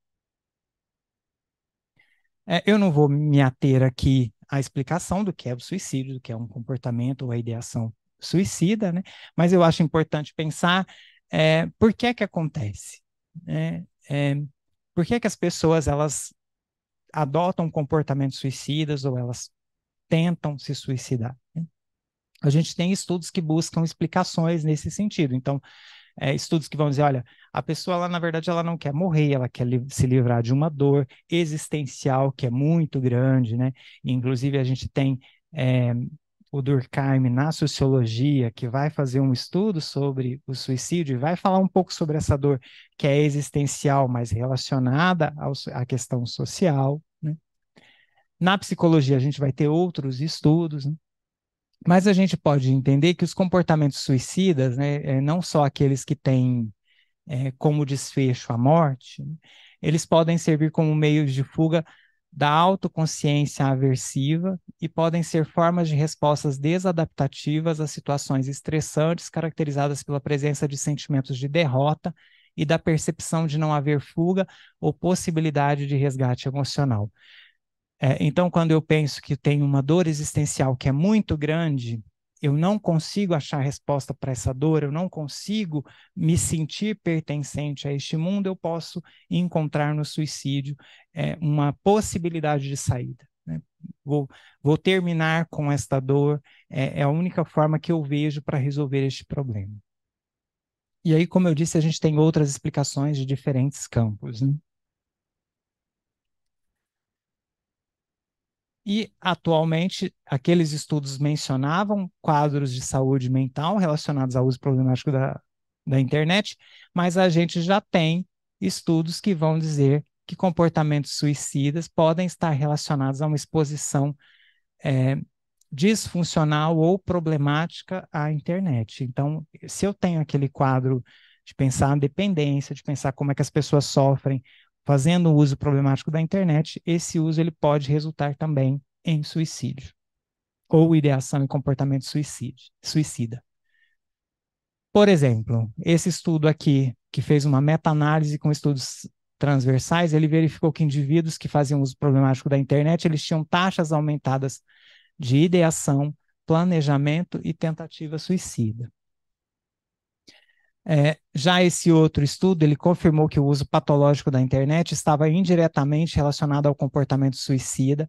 É, eu não vou me ater aqui à explicação do que é o suicídio, do que é um comportamento ou a ideação suicida, né? mas eu acho importante pensar é, por que é que acontece né? É, por que, que as pessoas elas adotam comportamentos suicidas ou elas tentam se suicidar? Né? A gente tem estudos que buscam explicações nesse sentido. Então, é, estudos que vão dizer, olha, a pessoa lá na verdade ela não quer morrer, ela quer li se livrar de uma dor existencial que é muito grande, né? E, inclusive a gente tem é, o Durkheim na sociologia, que vai fazer um estudo sobre o suicídio e vai falar um pouco sobre essa dor que é existencial, mas relacionada ao, à questão social. Né? Na psicologia, a gente vai ter outros estudos, né? mas a gente pode entender que os comportamentos suicidas, né, é, não só aqueles que têm é, como desfecho a morte, né, eles podem servir como meios de fuga da autoconsciência aversiva e podem ser formas de respostas desadaptativas a situações estressantes, caracterizadas pela presença de sentimentos de derrota e da percepção de não haver fuga ou possibilidade de resgate emocional. É, então, quando eu penso que tem uma dor existencial que é muito grande, eu não consigo achar resposta para essa dor, eu não consigo me sentir pertencente a este mundo, eu posso encontrar no suicídio é, uma possibilidade de saída. Né? Vou, vou, terminar com esta dor, é, é a única forma que eu vejo para resolver este problema. E aí, como eu disse, a gente tem outras explicações de diferentes campos. Né? E, atualmente, aqueles estudos mencionavam quadros de saúde mental relacionados ao uso problemático da, da internet, mas a gente já tem estudos que vão dizer que comportamentos suicidas podem estar relacionados a uma exposição é, disfuncional ou problemática à internet. Então, se eu tenho aquele quadro de pensar a dependência, de pensar como é que as pessoas sofrem fazendo o uso problemático da internet, esse uso ele pode resultar também em suicídio ou ideação e comportamento suicídio, suicida. Por exemplo, esse estudo aqui, que fez uma meta-análise com estudos transversais, ele verificou que indivíduos que faziam uso problemático da internet, eles tinham taxas aumentadas de ideação, planejamento e tentativa suicida. É, já esse outro estudo, ele confirmou que o uso patológico da internet estava indiretamente relacionado ao comportamento suicida,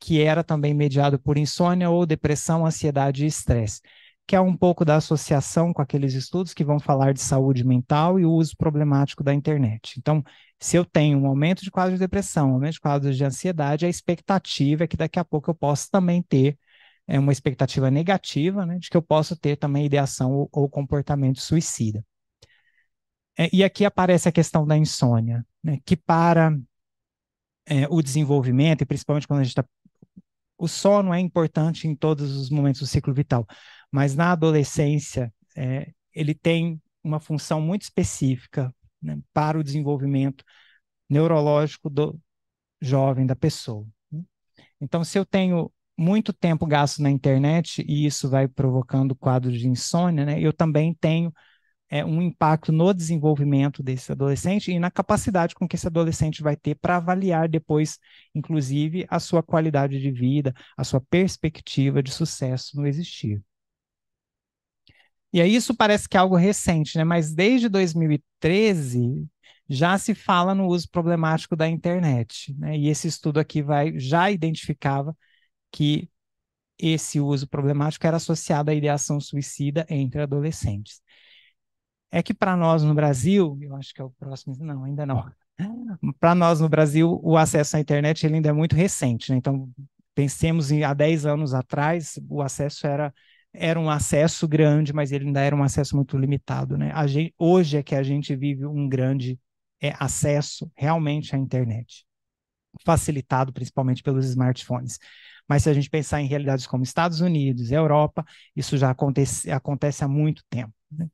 que era também mediado por insônia ou depressão, ansiedade e estresse, que é um pouco da associação com aqueles estudos que vão falar de saúde mental e o uso problemático da internet. Então, se eu tenho um aumento de quadros de depressão, um aumento de quadros de ansiedade, a expectativa é que daqui a pouco eu possa também ter é uma expectativa negativa, né, de que eu posso ter também ideação ou, ou comportamento suicida. É, e aqui aparece a questão da insônia, né, que para é, o desenvolvimento, e principalmente quando a gente está. O sono é importante em todos os momentos do ciclo vital, mas na adolescência, é, ele tem uma função muito específica né, para o desenvolvimento neurológico do jovem, da pessoa. Né. Então, se eu tenho muito tempo gasto na internet e isso vai provocando quadros de insônia, né? Eu também tenho é, um impacto no desenvolvimento desse adolescente e na capacidade com que esse adolescente vai ter para avaliar depois, inclusive, a sua qualidade de vida, a sua perspectiva de sucesso no existir. E aí isso parece que é algo recente, né? Mas desde 2013 já se fala no uso problemático da internet, né? E esse estudo aqui vai já identificava que esse uso problemático era associado à ideação suicida entre adolescentes. É que para nós no Brasil, eu acho que é o próximo, não, ainda não. Para nós no Brasil, o acesso à internet ele ainda é muito recente, né? Então, pensemos em há 10 anos atrás, o acesso era era um acesso grande, mas ele ainda era um acesso muito limitado, né? Gente, hoje é que a gente vive um grande é, acesso realmente à internet facilitado principalmente pelos smartphones. Mas se a gente pensar em realidades como Estados Unidos, Europa, isso já acontece, acontece há muito tempo. Né?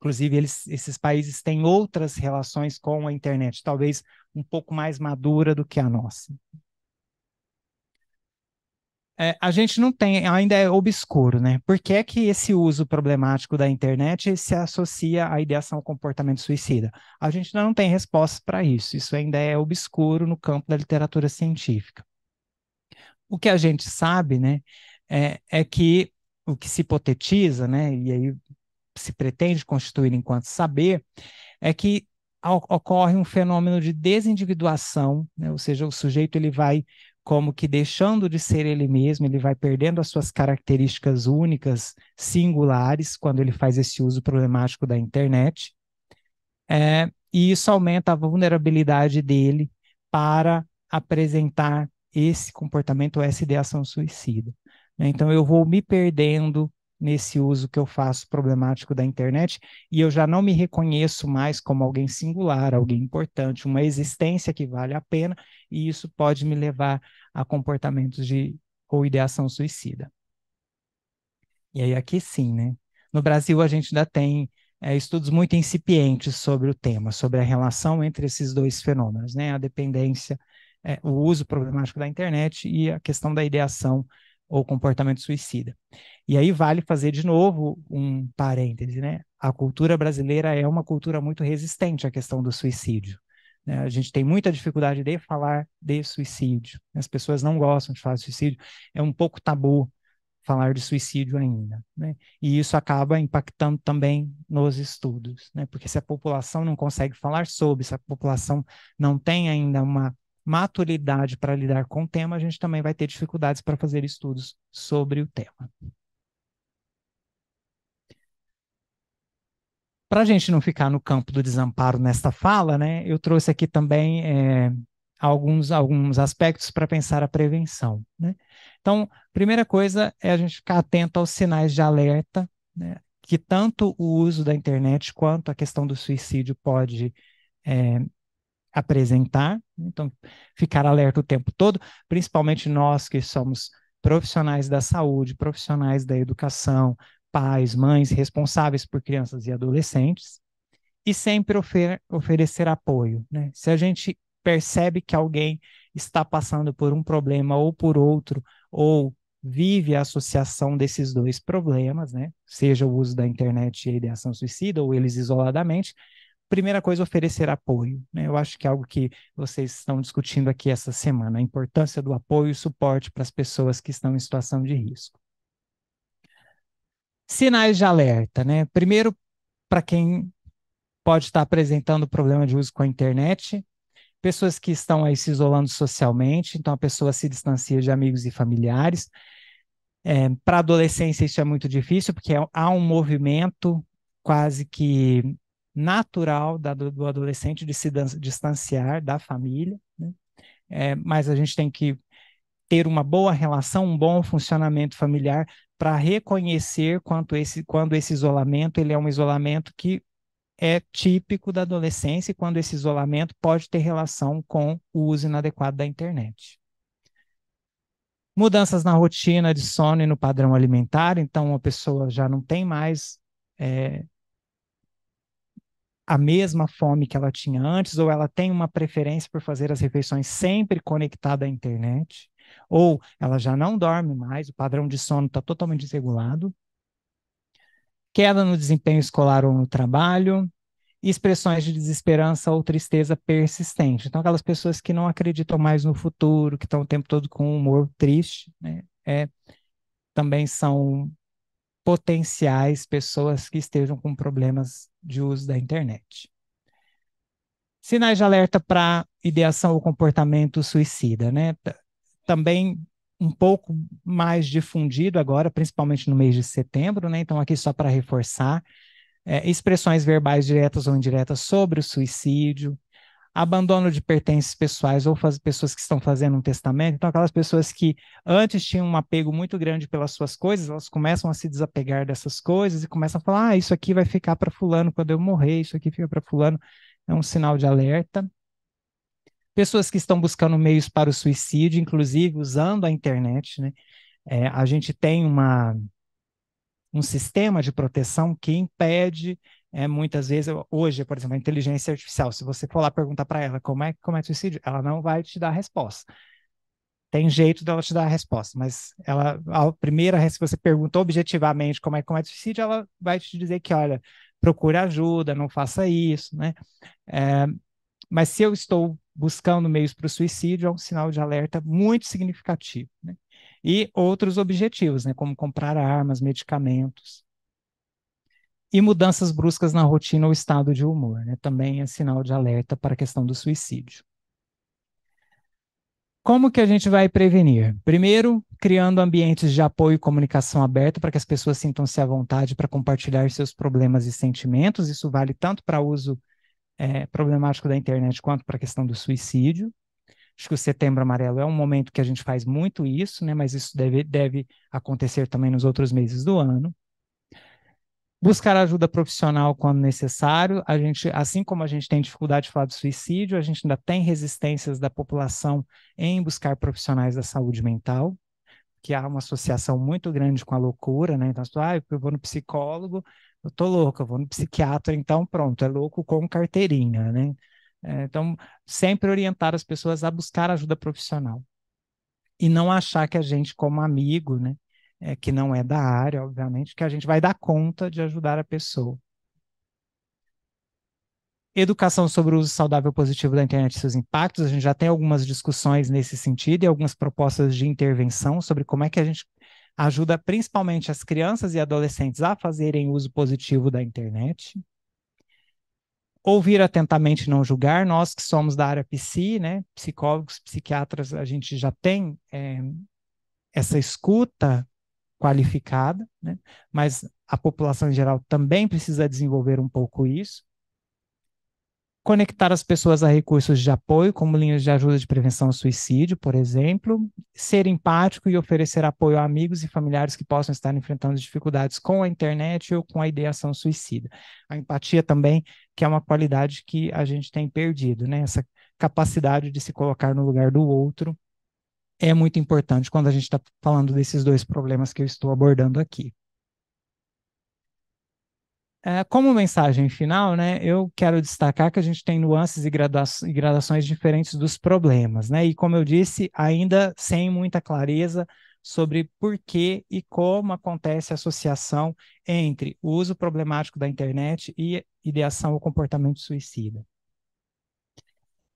Inclusive, eles, esses países têm outras relações com a internet, talvez um pouco mais madura do que a nossa é, a gente não tem, ainda é obscuro, né? Por que, é que esse uso problemático da internet se associa à ideação ao comportamento suicida? A gente não tem respostas para isso, isso ainda é obscuro no campo da literatura científica. O que a gente sabe, né, é, é que o que se hipotetiza, né, e aí se pretende constituir enquanto saber, é que ocorre um fenômeno de desindividuação, né? ou seja, o sujeito ele vai como que deixando de ser ele mesmo, ele vai perdendo as suas características únicas, singulares, quando ele faz esse uso problemático da internet. É, e isso aumenta a vulnerabilidade dele para apresentar esse comportamento, essa ideação suicida. Né? Então, eu vou me perdendo nesse uso que eu faço problemático da internet, e eu já não me reconheço mais como alguém singular, alguém importante, uma existência que vale a pena, e isso pode me levar a comportamentos de ou ideação suicida. E aí aqui sim, né? No Brasil a gente ainda tem é, estudos muito incipientes sobre o tema, sobre a relação entre esses dois fenômenos, né? A dependência, é, o uso problemático da internet e a questão da ideação ou comportamento suicida. E aí vale fazer de novo um parêntese, né? A cultura brasileira é uma cultura muito resistente à questão do suicídio. Né? A gente tem muita dificuldade de falar de suicídio. As pessoas não gostam de falar de suicídio. É um pouco tabu falar de suicídio ainda. Né? E isso acaba impactando também nos estudos, né? porque se a população não consegue falar sobre, se a população não tem ainda uma maturidade para lidar com o tema, a gente também vai ter dificuldades para fazer estudos sobre o tema. Para a gente não ficar no campo do desamparo nesta fala, né, eu trouxe aqui também é, alguns, alguns aspectos para pensar a prevenção. Né? Então, primeira coisa é a gente ficar atento aos sinais de alerta, né, que tanto o uso da internet quanto a questão do suicídio pode é, apresentar. Né? Então, ficar alerta o tempo todo, principalmente nós que somos profissionais da saúde, profissionais da educação, pais, mães responsáveis por crianças e adolescentes, e sempre ofer oferecer apoio. Né? Se a gente percebe que alguém está passando por um problema ou por outro, ou vive a associação desses dois problemas, né? seja o uso da internet e a ideação suicida, ou eles isoladamente, primeira coisa, oferecer apoio. Né? Eu acho que é algo que vocês estão discutindo aqui essa semana, a importância do apoio e suporte para as pessoas que estão em situação de risco. Sinais de alerta, né? Primeiro, para quem pode estar apresentando problema de uso com a internet, pessoas que estão aí se isolando socialmente, então a pessoa se distancia de amigos e familiares. É, para adolescência isso é muito difícil, porque é, há um movimento quase que natural da, do adolescente de se distanciar da família, né? é, mas a gente tem que ter uma boa relação, um bom funcionamento familiar para reconhecer quanto esse, quando esse isolamento ele é um isolamento que é típico da adolescência e quando esse isolamento pode ter relação com o uso inadequado da internet. Mudanças na rotina de sono e no padrão alimentar, então a pessoa já não tem mais é, a mesma fome que ela tinha antes, ou ela tem uma preferência por fazer as refeições sempre conectada à internet, ou ela já não dorme mais, o padrão de sono está totalmente desregulado, queda no desempenho escolar ou no trabalho, expressões de desesperança ou tristeza persistente. Então, aquelas pessoas que não acreditam mais no futuro, que estão o tempo todo com um humor triste, né? É, também são potenciais pessoas que estejam com problemas de uso da internet. Sinais de alerta para ideação ou comportamento suicida, né? Também um pouco mais difundido agora, principalmente no mês de setembro, né? Então, aqui só para reforçar, é, expressões verbais diretas ou indiretas sobre o suicídio, abandono de pertences pessoais ou faz, pessoas que estão fazendo um testamento. Então, aquelas pessoas que antes tinham um apego muito grande pelas suas coisas, elas começam a se desapegar dessas coisas e começam a falar: ah, isso aqui vai ficar para Fulano quando eu morrer, isso aqui fica para Fulano. É um sinal de alerta. Pessoas que estão buscando meios para o suicídio, inclusive usando a internet. Né? É, a gente tem uma, um sistema de proteção que impede é muitas vezes, hoje, por exemplo, a inteligência artificial, se você for lá perguntar para ela como é que comete é suicídio, ela não vai te dar a resposta. Tem jeito dela te dar a resposta, mas ela, a primeira, se você perguntou objetivamente como é que comete é suicídio, ela vai te dizer que, olha, procure ajuda, não faça isso, né? É, mas se eu estou buscando meios para o suicídio, é um sinal de alerta muito significativo, né? E outros objetivos, né? Como comprar armas, medicamentos. E mudanças bruscas na rotina ou estado de humor, né? também é sinal de alerta para a questão do suicídio. Como que a gente vai prevenir? Primeiro, criando ambientes de apoio e comunicação aberta para que as pessoas sintam-se à vontade para compartilhar seus problemas e sentimentos. Isso vale tanto para uso é, problemático da internet quanto para a questão do suicídio. Acho que o Setembro Amarelo é um momento que a gente faz muito isso, né? Mas isso deve, deve acontecer também nos outros meses do ano buscar ajuda profissional quando necessário. A gente, assim como a gente tem dificuldade de falar de suicídio, a gente ainda tem resistências da população em buscar profissionais da saúde mental, que há uma associação muito grande com a loucura, né? Então, ah, eu vou no psicólogo, eu tô louco, eu vou no psiquiatra, então pronto, é louco com carteirinha, né? É, então, sempre orientar as pessoas a buscar ajuda profissional e não achar que a gente, como amigo, né, é, que não é da área, obviamente, que a gente vai dar conta de ajudar a pessoa. Educação sobre o uso saudável positivo da internet e seus impactos. A gente já tem algumas discussões nesse sentido e algumas propostas de intervenção sobre como é que a gente ajuda principalmente as crianças e adolescentes a fazerem uso positivo da internet. Ouvir atentamente, e não julgar. Nós que somos da área psi, né, psicólogos, psiquiatras, a gente já tem é, essa escuta qualificada, né? mas a população em geral também precisa desenvolver um pouco isso. Conectar as pessoas a recursos de apoio, como linhas de ajuda de prevenção ao suicídio, por exemplo. Ser empático e oferecer apoio a amigos e familiares que possam estar enfrentando dificuldades com a internet ou com a ideação suicida. A empatia também, que é uma qualidade que a gente tem perdido, né? Essa capacidade de se colocar no lugar do outro é muito importante quando a gente está falando desses dois problemas que eu estou abordando aqui. É, como mensagem final, né, eu quero destacar que a gente tem nuances e, gradua e gradações diferentes dos problemas, né? E como eu disse, ainda sem muita clareza sobre por que e como acontece a associação entre o uso problemático da internet e ideação ou comportamento suicida.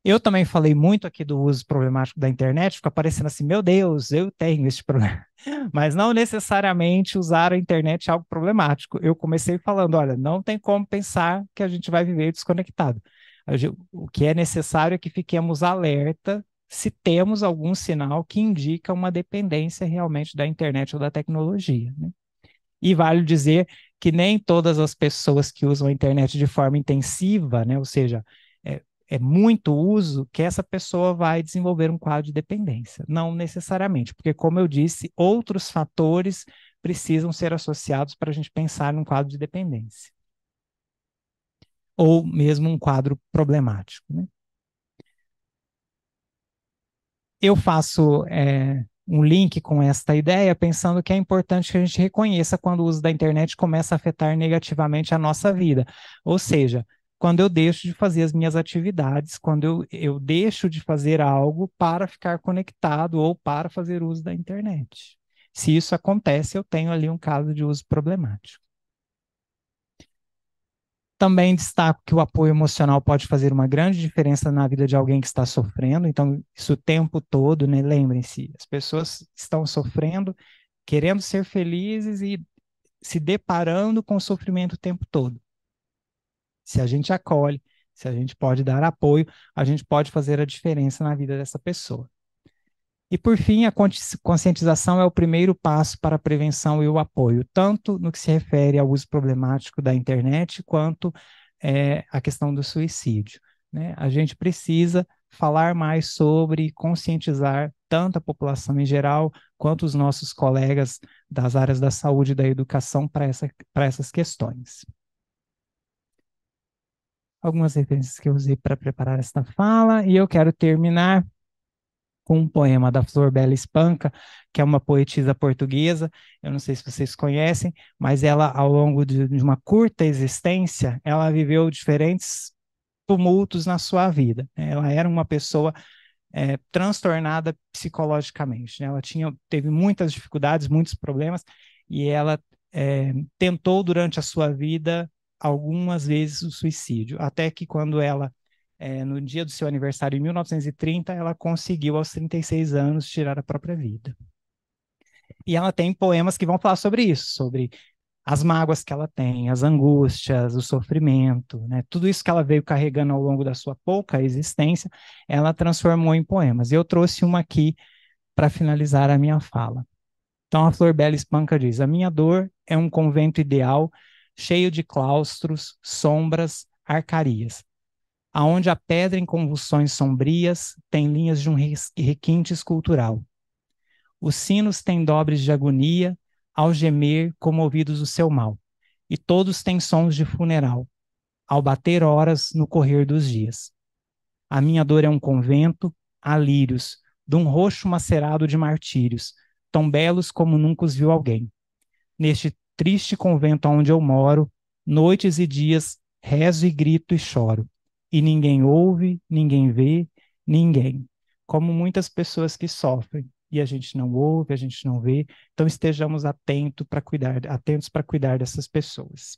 Eu também falei muito aqui do uso problemático da internet, fica parecendo assim, meu Deus, eu tenho este problema. Mas não necessariamente usar a internet é algo problemático. Eu comecei falando, olha, não tem como pensar que a gente vai viver desconectado. O que é necessário é que fiquemos alerta se temos algum sinal que indica uma dependência realmente da internet ou da tecnologia. Né? E vale dizer que nem todas as pessoas que usam a internet de forma intensiva, né, ou seja, é muito uso que essa pessoa vai desenvolver um quadro de dependência. Não necessariamente, porque, como eu disse, outros fatores precisam ser associados para a gente pensar num quadro de dependência. Ou mesmo um quadro problemático. Né? Eu faço é, um link com esta ideia, pensando que é importante que a gente reconheça quando o uso da internet começa a afetar negativamente a nossa vida. Ou seja, quando eu deixo de fazer as minhas atividades, quando eu, eu deixo de fazer algo para ficar conectado ou para fazer uso da internet. Se isso acontece, eu tenho ali um caso de uso problemático. Também destaco que o apoio emocional pode fazer uma grande diferença na vida de alguém que está sofrendo, então, isso o tempo todo, né? Lembrem-se, as pessoas estão sofrendo, querendo ser felizes e se deparando com o sofrimento o tempo todo. Se a gente acolhe, se a gente pode dar apoio, a gente pode fazer a diferença na vida dessa pessoa. E por fim, a conscientização é o primeiro passo para a prevenção e o apoio, tanto no que se refere ao uso problemático da internet, quanto é, à questão do suicídio. Né? A gente precisa falar mais sobre conscientizar tanto a população em geral, quanto os nossos colegas das áreas da saúde e da educação para essa, essas questões algumas referências que eu usei para preparar esta fala, e eu quero terminar com um poema da Flor Bela Espanca, que é uma poetisa portuguesa, eu não sei se vocês conhecem, mas ela, ao longo de, de uma curta existência, ela viveu diferentes tumultos na sua vida. Né? Ela era uma pessoa é, transtornada psicologicamente. Né? Ela tinha, teve muitas dificuldades, muitos problemas, e ela é, tentou durante a sua vida algumas vezes o suicídio, até que quando ela, é, no dia do seu aniversário em 1930, ela conseguiu, aos 36 anos, tirar a própria vida. E ela tem poemas que vão falar sobre isso, sobre as mágoas que ela tem, as angústias, o sofrimento, né? tudo isso que ela veio carregando ao longo da sua pouca existência, ela transformou em poemas. E eu trouxe uma aqui para finalizar a minha fala. Então a Flor Bela Espanca diz: A minha dor é um convento ideal cheio de claustros, sombras, arcarias, aonde a pedra em convulsões sombrias tem linhas de um requinte escultural. Os sinos têm dobres de agonia, ao gemer comovidos do seu mal, e todos têm sons de funeral, ao bater horas no correr dos dias. A minha dor é um convento, há lírios, de um roxo macerado de martírios, tão belos como nunca os viu alguém. Neste triste convento onde eu moro, noites e dias rezo e grito e choro. E ninguém ouve, ninguém vê, ninguém. Como muitas pessoas que sofrem e a gente não ouve, a gente não vê. Então estejamos atento para cuidar, atentos para cuidar dessas pessoas.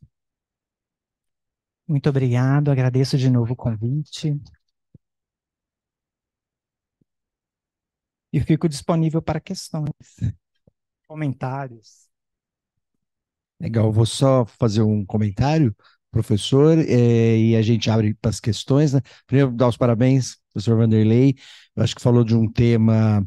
Muito obrigado, agradeço de novo o convite. E fico disponível para questões, comentários. Legal, vou só fazer um comentário, professor, é, e a gente abre para as questões. Né? Primeiro, dar os parabéns, professor Vanderlei. Eu acho que falou de um tema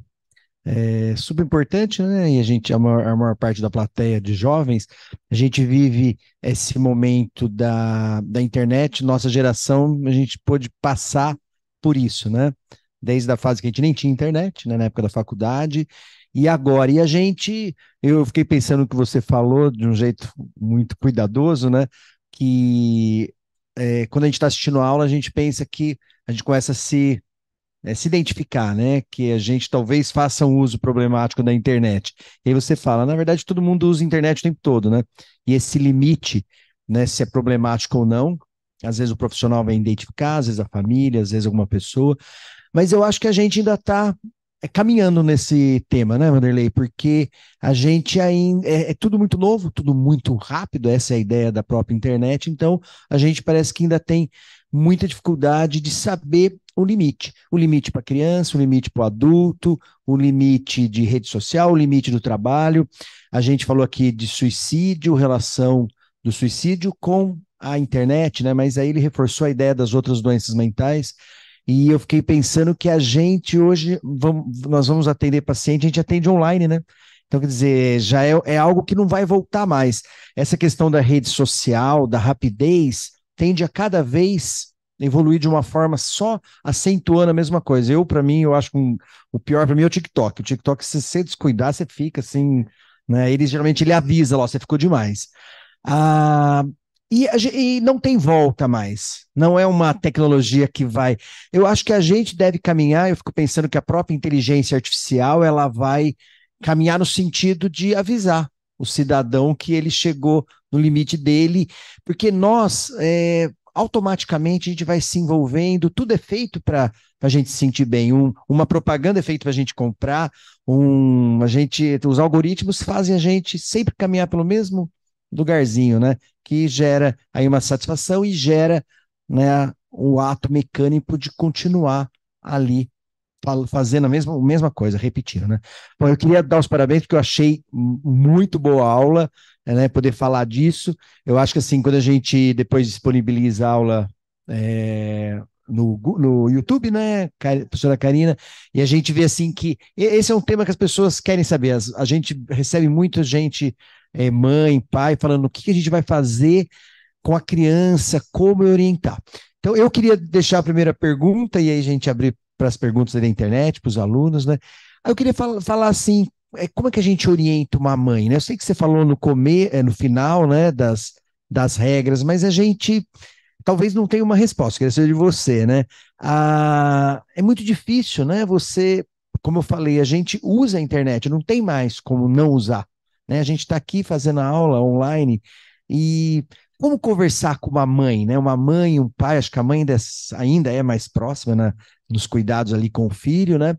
é, super importante, né? E a gente, a maior, a maior, parte da plateia de jovens, a gente vive esse momento da, da internet, nossa geração, a gente pôde passar por isso, né? Desde a fase que a gente nem tinha internet, né? na época da faculdade, e agora? E a gente, eu fiquei pensando no que você falou de um jeito muito cuidadoso, né? Que é, quando a gente está assistindo a aula, a gente pensa que a gente começa a se, é, se identificar, né? Que a gente talvez faça um uso problemático da internet. E aí você fala, na verdade, todo mundo usa internet o tempo todo, né? E esse limite, né? Se é problemático ou não, às vezes o profissional vai identificar, às vezes a família, às vezes alguma pessoa. Mas eu acho que a gente ainda está é, caminhando nesse tema, né, Vanderlei? Porque a gente ainda. É, é, tudo muito novo, tudo muito rápido, essa é a ideia da própria internet, então a gente parece que ainda tem muita dificuldade de saber o limite. O limite para criança, o limite para o adulto, o limite de rede social, o limite do trabalho. A gente falou aqui de suicídio, relação do suicídio com a internet, né? Mas aí ele reforçou a ideia das outras doenças mentais. E eu fiquei pensando que a gente hoje, vamos, nós vamos atender paciente, a gente atende online, né? Então, quer dizer, já é, é algo que não vai voltar mais. Essa questão da rede social, da rapidez, tende a cada vez evoluir de uma forma só acentuando a mesma coisa. Eu, para mim, eu acho que um, o pior para mim é o TikTok. O TikTok, se você descuidar, você fica assim, né? Ele geralmente ele avisa lá, você ficou demais. Ah, e, e, não tem volta mais. Não é uma tecnologia que vai. Eu acho que a gente deve caminhar. Eu fico pensando que a própria inteligência artificial ela vai caminhar no sentido de avisar o cidadão que ele chegou no limite dele, porque nós é, automaticamente a gente vai se envolvendo. Tudo é feito para a gente se sentir bem. Um, uma propaganda é feita para a gente comprar. Um, a gente, os algoritmos fazem a gente sempre caminhar pelo mesmo lugarzinho, né? Que gera aí uma satisfação e gera né, o ato mecânico de continuar ali fazendo a mesma, a mesma coisa, repetindo, né? Bom, eu queria dar os parabéns porque eu achei muito boa a aula, né? Poder falar disso. Eu acho que assim, quando a gente depois disponibiliza a aula é, no, no YouTube, né, professora Karina, e a gente vê assim que esse é um tema que as pessoas querem saber. A gente recebe muita gente é, mãe, pai, falando o que a gente vai fazer com a criança, como orientar. Então, eu queria deixar a primeira pergunta e aí a gente abrir para as perguntas da internet, para os alunos, né? Aí eu queria fal falar assim, é, como é que a gente orienta uma mãe, né? Eu sei que você falou no comer, é, no final, né, das, das regras, mas a gente talvez não tenha uma resposta, queria ser de você, né? Ah, é muito difícil, né? Você, como eu falei, a gente usa a internet, não tem mais como não usar. Né? A gente está aqui fazendo a aula online e como conversar com uma mãe, né? Uma mãe, um pai, acho que a mãe ainda é, ainda é mais próxima né? nos cuidados ali com o filho, né?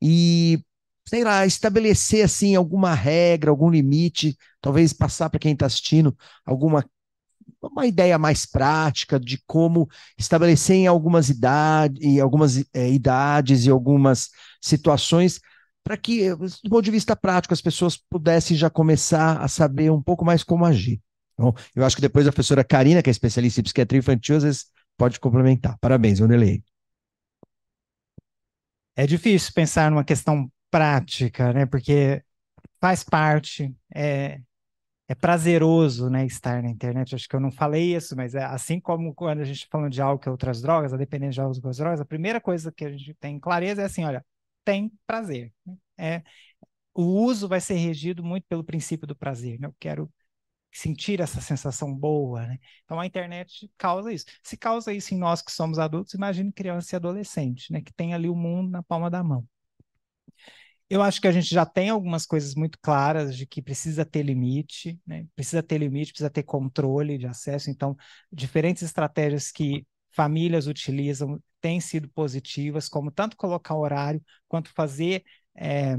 E sei lá, estabelecer assim alguma regra, algum limite, talvez passar para quem está assistindo alguma uma ideia mais prática de como estabelecer em algumas idades, e algumas é, idades e algumas situações para que, eh, do ponto de vista prático, as pessoas pudessem já começar a saber um pouco mais como agir. Tá eu acho que depois a professora Karina, que é especialista em psiquiatria infantil, às vezes pode complementar. Parabéns, Vanderlei. É difícil pensar numa questão prática, né? Porque faz parte, é, é prazeroso, né, estar na internet. Acho que eu não falei isso, mas é assim como quando a gente está falando de álcool e outras drogas, a dependência de álcool e outras drogas, a primeira coisa que a gente tem clareza é assim, olha, tem prazer. Né? É, o uso vai ser regido muito pelo princípio do prazer. Né? Eu quero sentir essa sensação boa. Né? Então a internet causa isso. Se causa isso em nós que somos adultos, imagine criança e adolescente, né? que tem ali o mundo na palma da mão. Eu acho que a gente já tem algumas coisas muito claras de que precisa ter limite, né? precisa ter limite, precisa ter controle de acesso. Então, diferentes estratégias que famílias utilizam, têm sido positivas, como tanto colocar horário quanto fazer é,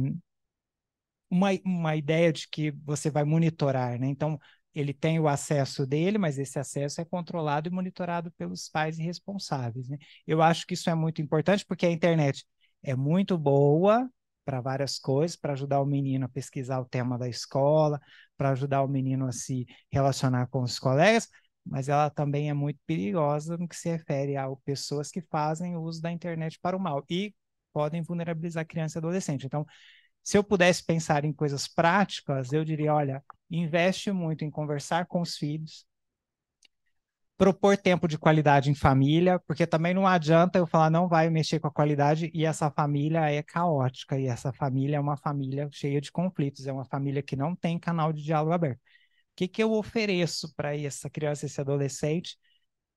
uma, uma ideia de que você vai monitorar, né? Então, ele tem o acesso dele, mas esse acesso é controlado e monitorado pelos pais responsáveis, né? Eu acho que isso é muito importante porque a internet é muito boa para várias coisas, para ajudar o menino a pesquisar o tema da escola, para ajudar o menino a se relacionar com os colegas, mas ela também é muito perigosa no que se refere a pessoas que fazem uso da internet para o mal e podem vulnerabilizar criança e adolescente. Então, se eu pudesse pensar em coisas práticas, eu diria, olha, investe muito em conversar com os filhos, propor tempo de qualidade em família, porque também não adianta eu falar não vai mexer com a qualidade e essa família é caótica e essa família é uma família cheia de conflitos, é uma família que não tem canal de diálogo aberto que, que eu ofereço para essa criança, esse adolescente,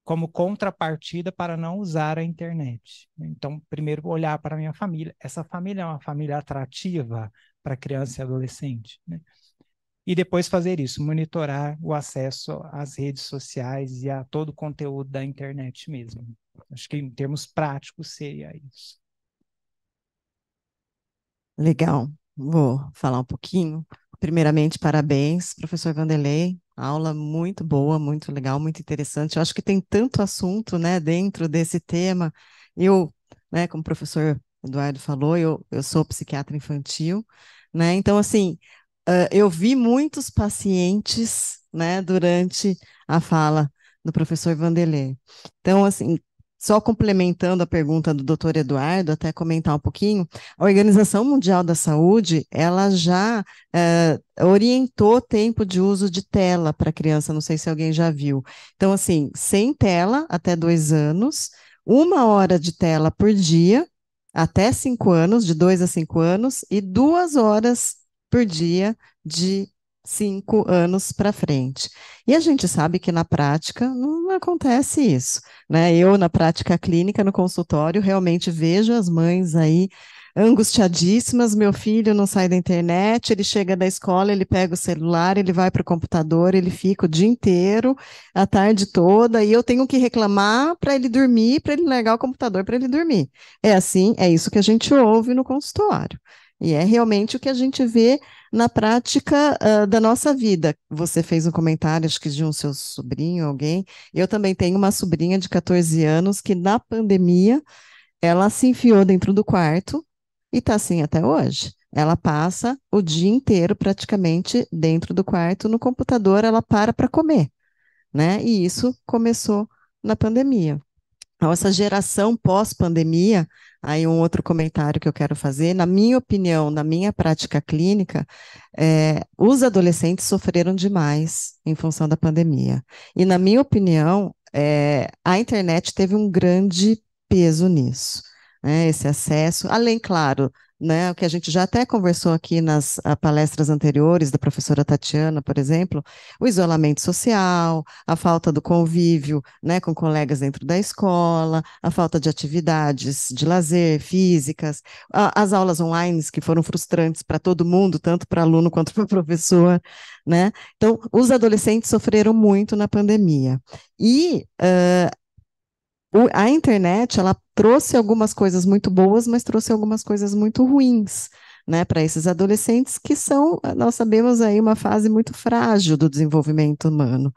como contrapartida para não usar a internet. Então, primeiro, olhar para a minha família. Essa família é uma família atrativa para criança e adolescente. Né? E depois fazer isso, monitorar o acesso às redes sociais e a todo o conteúdo da internet mesmo. Acho que em termos práticos seria isso. Legal. Vou falar um pouquinho primeiramente, parabéns, professor Vanderlei. Aula muito boa, muito legal, muito interessante. Eu acho que tem tanto assunto né, dentro desse tema. Eu, né, como o professor Eduardo falou, eu, eu sou psiquiatra infantil, né? Então, assim, eu vi muitos pacientes né, durante a fala do professor Vanderlei. Então, assim, só complementando a pergunta do Dr. Eduardo, até comentar um pouquinho, a Organização Mundial da Saúde, ela já é, orientou tempo de uso de tela para criança, não sei se alguém já viu. Então, assim, sem tela até dois anos, uma hora de tela por dia, até cinco anos, de dois a cinco anos, e duas horas por dia de cinco anos para frente. E a gente sabe que na prática não acontece isso. Né? Eu, na prática clínica, no consultório, realmente vejo as mães aí angustiadíssimas, meu filho não sai da internet, ele chega da escola, ele pega o celular, ele vai para o computador, ele fica o dia inteiro, a tarde toda, e eu tenho que reclamar para ele dormir, para ele largar o computador para ele dormir. É assim, é isso que a gente ouve no consultório. E é realmente o que a gente vê na prática uh, da nossa vida. Você fez um comentário, acho que de um seu sobrinho, alguém. Eu também tenho uma sobrinha de 14 anos que, na pandemia, ela se enfiou dentro do quarto e está assim até hoje. Ela passa o dia inteiro praticamente dentro do quarto, no computador, ela para para comer. Né? E isso começou na pandemia. Então, essa geração pós-pandemia Aí um outro comentário que eu quero fazer, na minha opinião, na minha prática clínica, é, os adolescentes sofreram demais em função da pandemia. E na minha opinião, é, a internet teve um grande peso nisso, né? Esse acesso, além, claro, né, o que a gente já até conversou aqui nas ah, palestras anteriores da professora Tatiana, por exemplo, o isolamento social, a falta do convívio, né, com colegas dentro da escola, a falta de atividades de lazer, físicas, a, as aulas online que foram frustrantes para todo mundo, tanto para aluno quanto para professor, né? Então, os adolescentes sofreram muito na pandemia. E a internet ela trouxe algumas coisas muito boas, mas trouxe algumas coisas muito ruins. Né, para esses adolescentes que são, nós sabemos aí, uma fase muito frágil do desenvolvimento humano.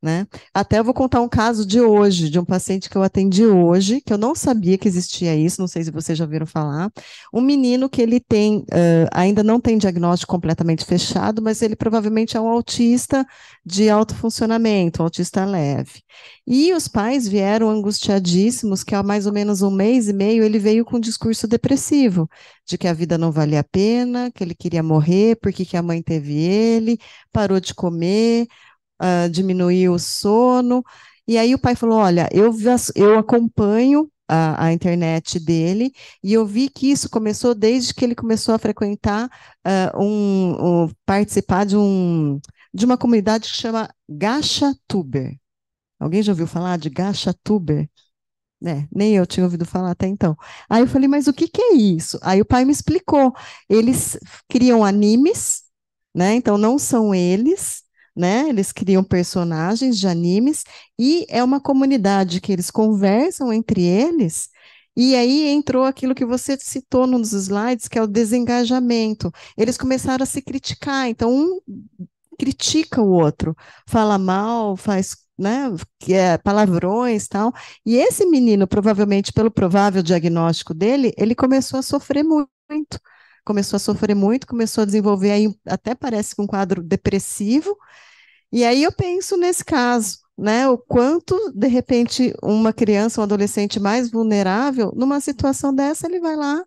Né? Até eu vou contar um caso de hoje, de um paciente que eu atendi hoje, que eu não sabia que existia isso, não sei se vocês já viram falar. Um menino que ele tem, uh, ainda não tem diagnóstico completamente fechado, mas ele provavelmente é um autista de alto funcionamento, um autista leve. E os pais vieram angustiadíssimos, que há mais ou menos um mês e meio ele veio com um discurso depressivo, de que a vida não valia a pena, que ele queria morrer porque que a mãe teve ele, parou de comer, uh, diminuir o sono. E aí o pai falou: Olha, eu, eu acompanho a, a, internet dele, e eu vi que isso começou desde que ele começou a frequentar uh, um, um, participar de um de uma comunidade que chama Gacha Tuber. Alguém já ouviu falar de Gacha Tuber? É, né, nem eu tinha ouvido falar até então. Aí eu falei, mas o que, que é isso? Aí o pai me explicou. Eles criam animes, né? Então não são eles, né? Eles criam personagens de animes e é uma comunidade que eles conversam entre eles. E aí entrou aquilo que você citou nos slides, que é o desengajamento. Eles começaram a se criticar, então um critica o outro, fala mal, faz né, é palavrões tal. E esse menino, provavelmente pelo provável diagnóstico dele, ele começou a sofrer muito. Começou a sofrer muito, começou a desenvolver aí, até parece que um quadro depressivo, e aí eu penso nesse caso, né? O quanto, de repente, uma criança, um adolescente mais vulnerável, numa situação dessa, ele vai lá,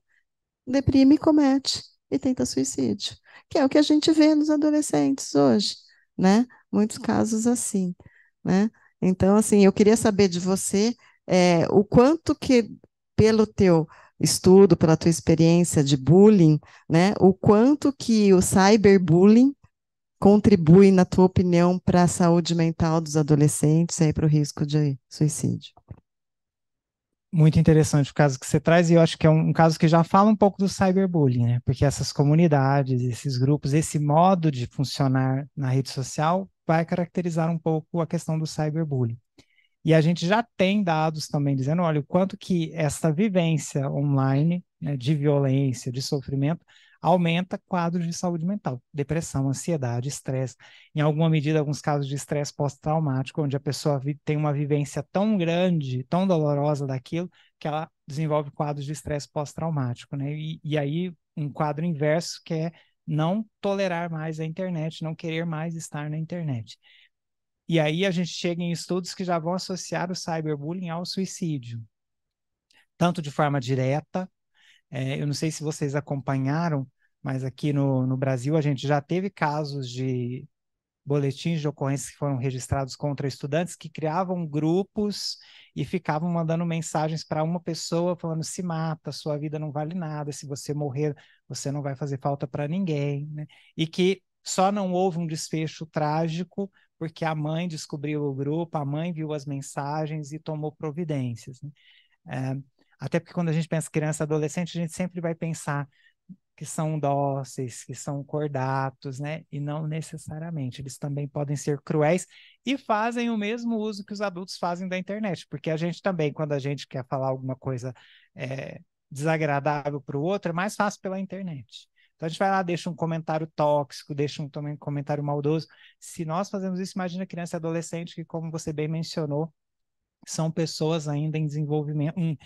deprime comete e tenta suicídio, que é o que a gente vê nos adolescentes hoje, né? Muitos casos assim, né? Então, assim, eu queria saber de você é, o quanto que, pelo teu estudo, pela tua experiência de bullying, né? O quanto que o cyberbullying contribui, na tua opinião, para a saúde mental dos adolescentes e para o risco de suicídio? Muito interessante o caso que você traz, e eu acho que é um, um caso que já fala um pouco do cyberbullying, né? Porque essas comunidades, esses grupos, esse modo de funcionar na rede social vai caracterizar um pouco a questão do cyberbullying. E a gente já tem dados também dizendo, olha, o quanto que essa vivência online né, de violência, de sofrimento, aumenta quadros de saúde mental, depressão, ansiedade, estresse. Em alguma medida, alguns casos de estresse pós-traumático, onde a pessoa tem uma vivência tão grande, tão dolorosa daquilo, que ela desenvolve quadros de estresse pós-traumático, né? E, e aí um quadro inverso que é não tolerar mais a internet, não querer mais estar na internet. E aí a gente chega em estudos que já vão associar o cyberbullying ao suicídio, tanto de forma direta é, eu não sei se vocês acompanharam, mas aqui no, no Brasil a gente já teve casos de boletins de ocorrência que foram registrados contra estudantes que criavam grupos e ficavam mandando mensagens para uma pessoa falando se mata, sua vida não vale nada, se você morrer você não vai fazer falta para ninguém, né? E que só não houve um desfecho trágico porque a mãe descobriu o grupo, a mãe viu as mensagens e tomou providências. Né? É, até porque quando a gente pensa criança e adolescente, a gente sempre vai pensar que são dóceis, que são cordatos, né? E não necessariamente. Eles também podem ser cruéis e fazem o mesmo uso que os adultos fazem da internet, porque a gente também, quando a gente quer falar alguma coisa é, desagradável para o outro, é mais fácil pela internet. Então a gente vai lá, deixa um comentário tóxico, deixa um também um comentário maldoso. Se nós fazemos isso, imagina criança e adolescente que, como você bem mencionou, são pessoas ainda em desenvolvimento, em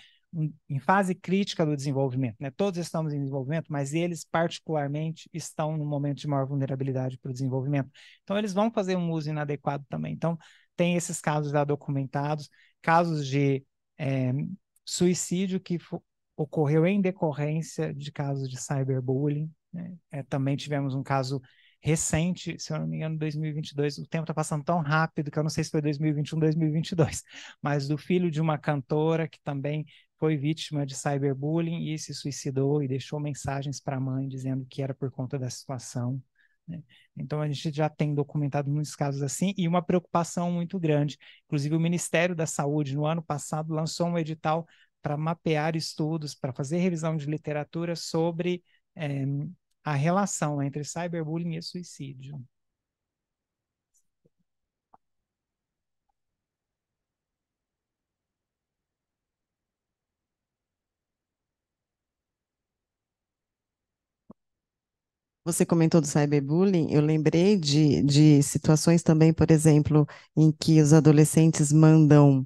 em fase crítica do desenvolvimento. Né? Todos estamos em desenvolvimento, mas eles, particularmente, estão num momento de maior vulnerabilidade para o desenvolvimento. Então, eles vão fazer um uso inadequado também. Então, tem esses casos já documentados, casos de é, suicídio que ocorreu em decorrência de casos de cyberbullying. Né? É, também tivemos um caso recente, se eu não me engano, 2022. O tempo está passando tão rápido que eu não sei se foi 2021, 2022, mas do filho de uma cantora que também foi vítima de cyberbullying e se suicidou e deixou mensagens para a mãe dizendo que era por conta da situação. Né? Então, a gente já tem documentado muitos casos assim e uma preocupação muito grande. Inclusive, o Ministério da Saúde, no ano passado, lançou um edital para mapear estudos, para fazer revisão de literatura sobre é, a relação entre cyberbullying e suicídio. Você comentou do cyberbullying, eu lembrei de, de situações também, por exemplo, em que os adolescentes mandam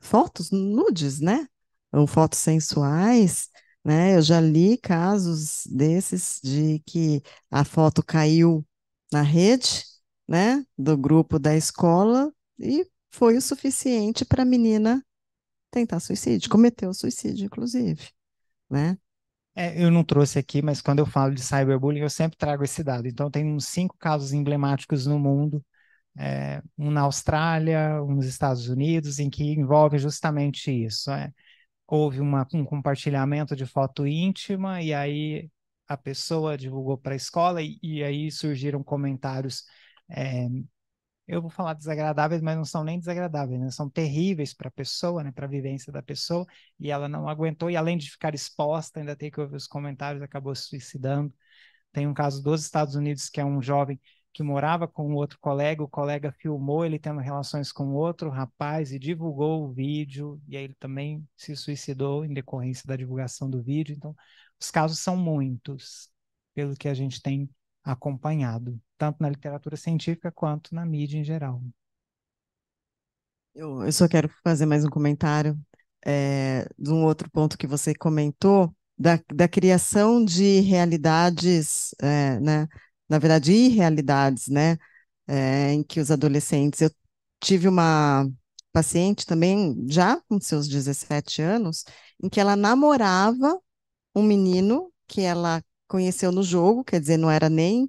fotos nudes, né? Ou fotos sensuais, né? Eu já li casos desses de que a foto caiu na rede, né? Do grupo da escola e foi o suficiente para a menina tentar suicídio, cometeu suicídio, inclusive, né? É, eu não trouxe aqui, mas quando eu falo de cyberbullying, eu sempre trago esse dado. Então, tem uns cinco casos emblemáticos no mundo, é, um na Austrália, um nos Estados Unidos, em que envolve justamente isso. É. Houve uma, um compartilhamento de foto íntima, e aí a pessoa divulgou para a escola, e, e, aí surgiram comentários é, eu vou falar desagradáveis, mas não são nem desagradáveis, né? são terríveis para a pessoa, né? para a vivência da pessoa, e ela não aguentou, e além de ficar exposta, ainda tem que ouvir os comentários, acabou se suicidando. Tem um caso dos Estados Unidos, que é um jovem que morava com um outro colega, o colega filmou ele tendo relações com outro rapaz e divulgou o vídeo, e aí ele também se suicidou em decorrência da divulgação do vídeo. Então, os casos são muitos, pelo que a gente tem acompanhado, tanto na literatura científica quanto na mídia em geral. Eu, eu só quero fazer mais um comentário é, de um outro ponto que você comentou, da, da criação de realidades, é, né? na verdade, irrealidades, né? É, em que os adolescentes. Eu tive uma paciente também, já com seus 17 anos, em que ela namorava um menino que ela conheceu no jogo, quer dizer, não era nem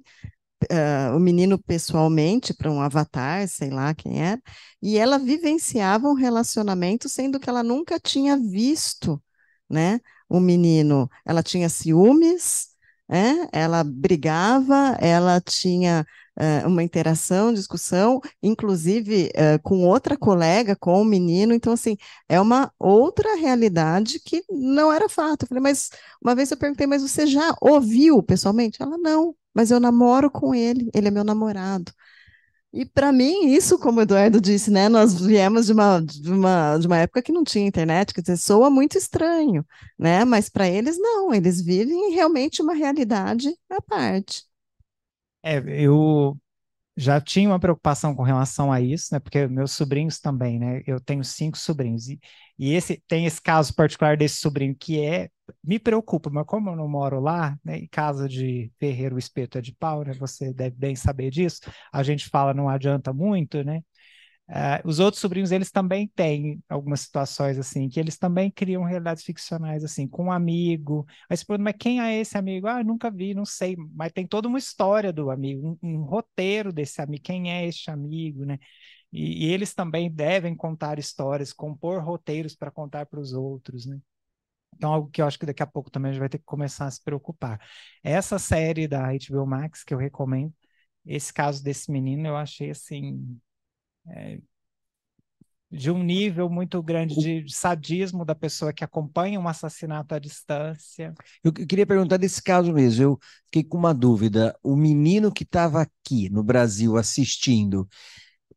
uh, o menino pessoalmente, para um avatar, sei lá quem era, e ela vivenciava um relacionamento sendo que ela nunca tinha visto né, o menino. Ela tinha ciúmes, né? ela brigava, ela tinha uh, uma interação, discussão, inclusive uh, com outra colega, com o um menino. Então, assim, é uma outra realidade que não era fato. Eu falei, mas uma vez eu perguntei, mas você já ouviu pessoalmente? Ela, não, mas eu namoro com ele, ele é meu namorado. E para mim, isso, como o Eduardo disse, né? Nós viemos de uma, de uma, de uma época que não tinha internet, quer dizer, soa muito estranho, né? Mas para eles, não, eles vivem realmente uma realidade à parte. É, eu já tinha uma preocupação com relação a isso, né? Porque meus sobrinhos também, né? Eu tenho cinco sobrinhos e, e esse tem esse caso particular desse sobrinho que é me preocupa, mas como eu não moro lá, né? Em casa de ferreiro o espeto é de pau, né? Você deve bem saber disso. A gente fala não adianta muito, né? Uh, os outros sobrinhos, eles também têm algumas situações assim, que eles também criam realidades ficcionais, assim, com um amigo. Aí você pergunta, mas quem é esse amigo? Ah, nunca vi, não sei. Mas tem toda uma história do amigo, um, um roteiro desse amigo, quem é este amigo, né? E, e eles também devem contar histórias, compor roteiros para contar para os outros, né? Então, algo que eu acho que daqui a pouco também a gente vai ter que começar a se preocupar. Essa série da HBO Max que eu recomendo, esse caso desse menino, eu achei assim é, de um nível muito grande de sadismo da pessoa que acompanha um assassinato à distância. Eu queria perguntar desse caso mesmo. Eu fiquei com uma dúvida. O menino que estava aqui no Brasil assistindo,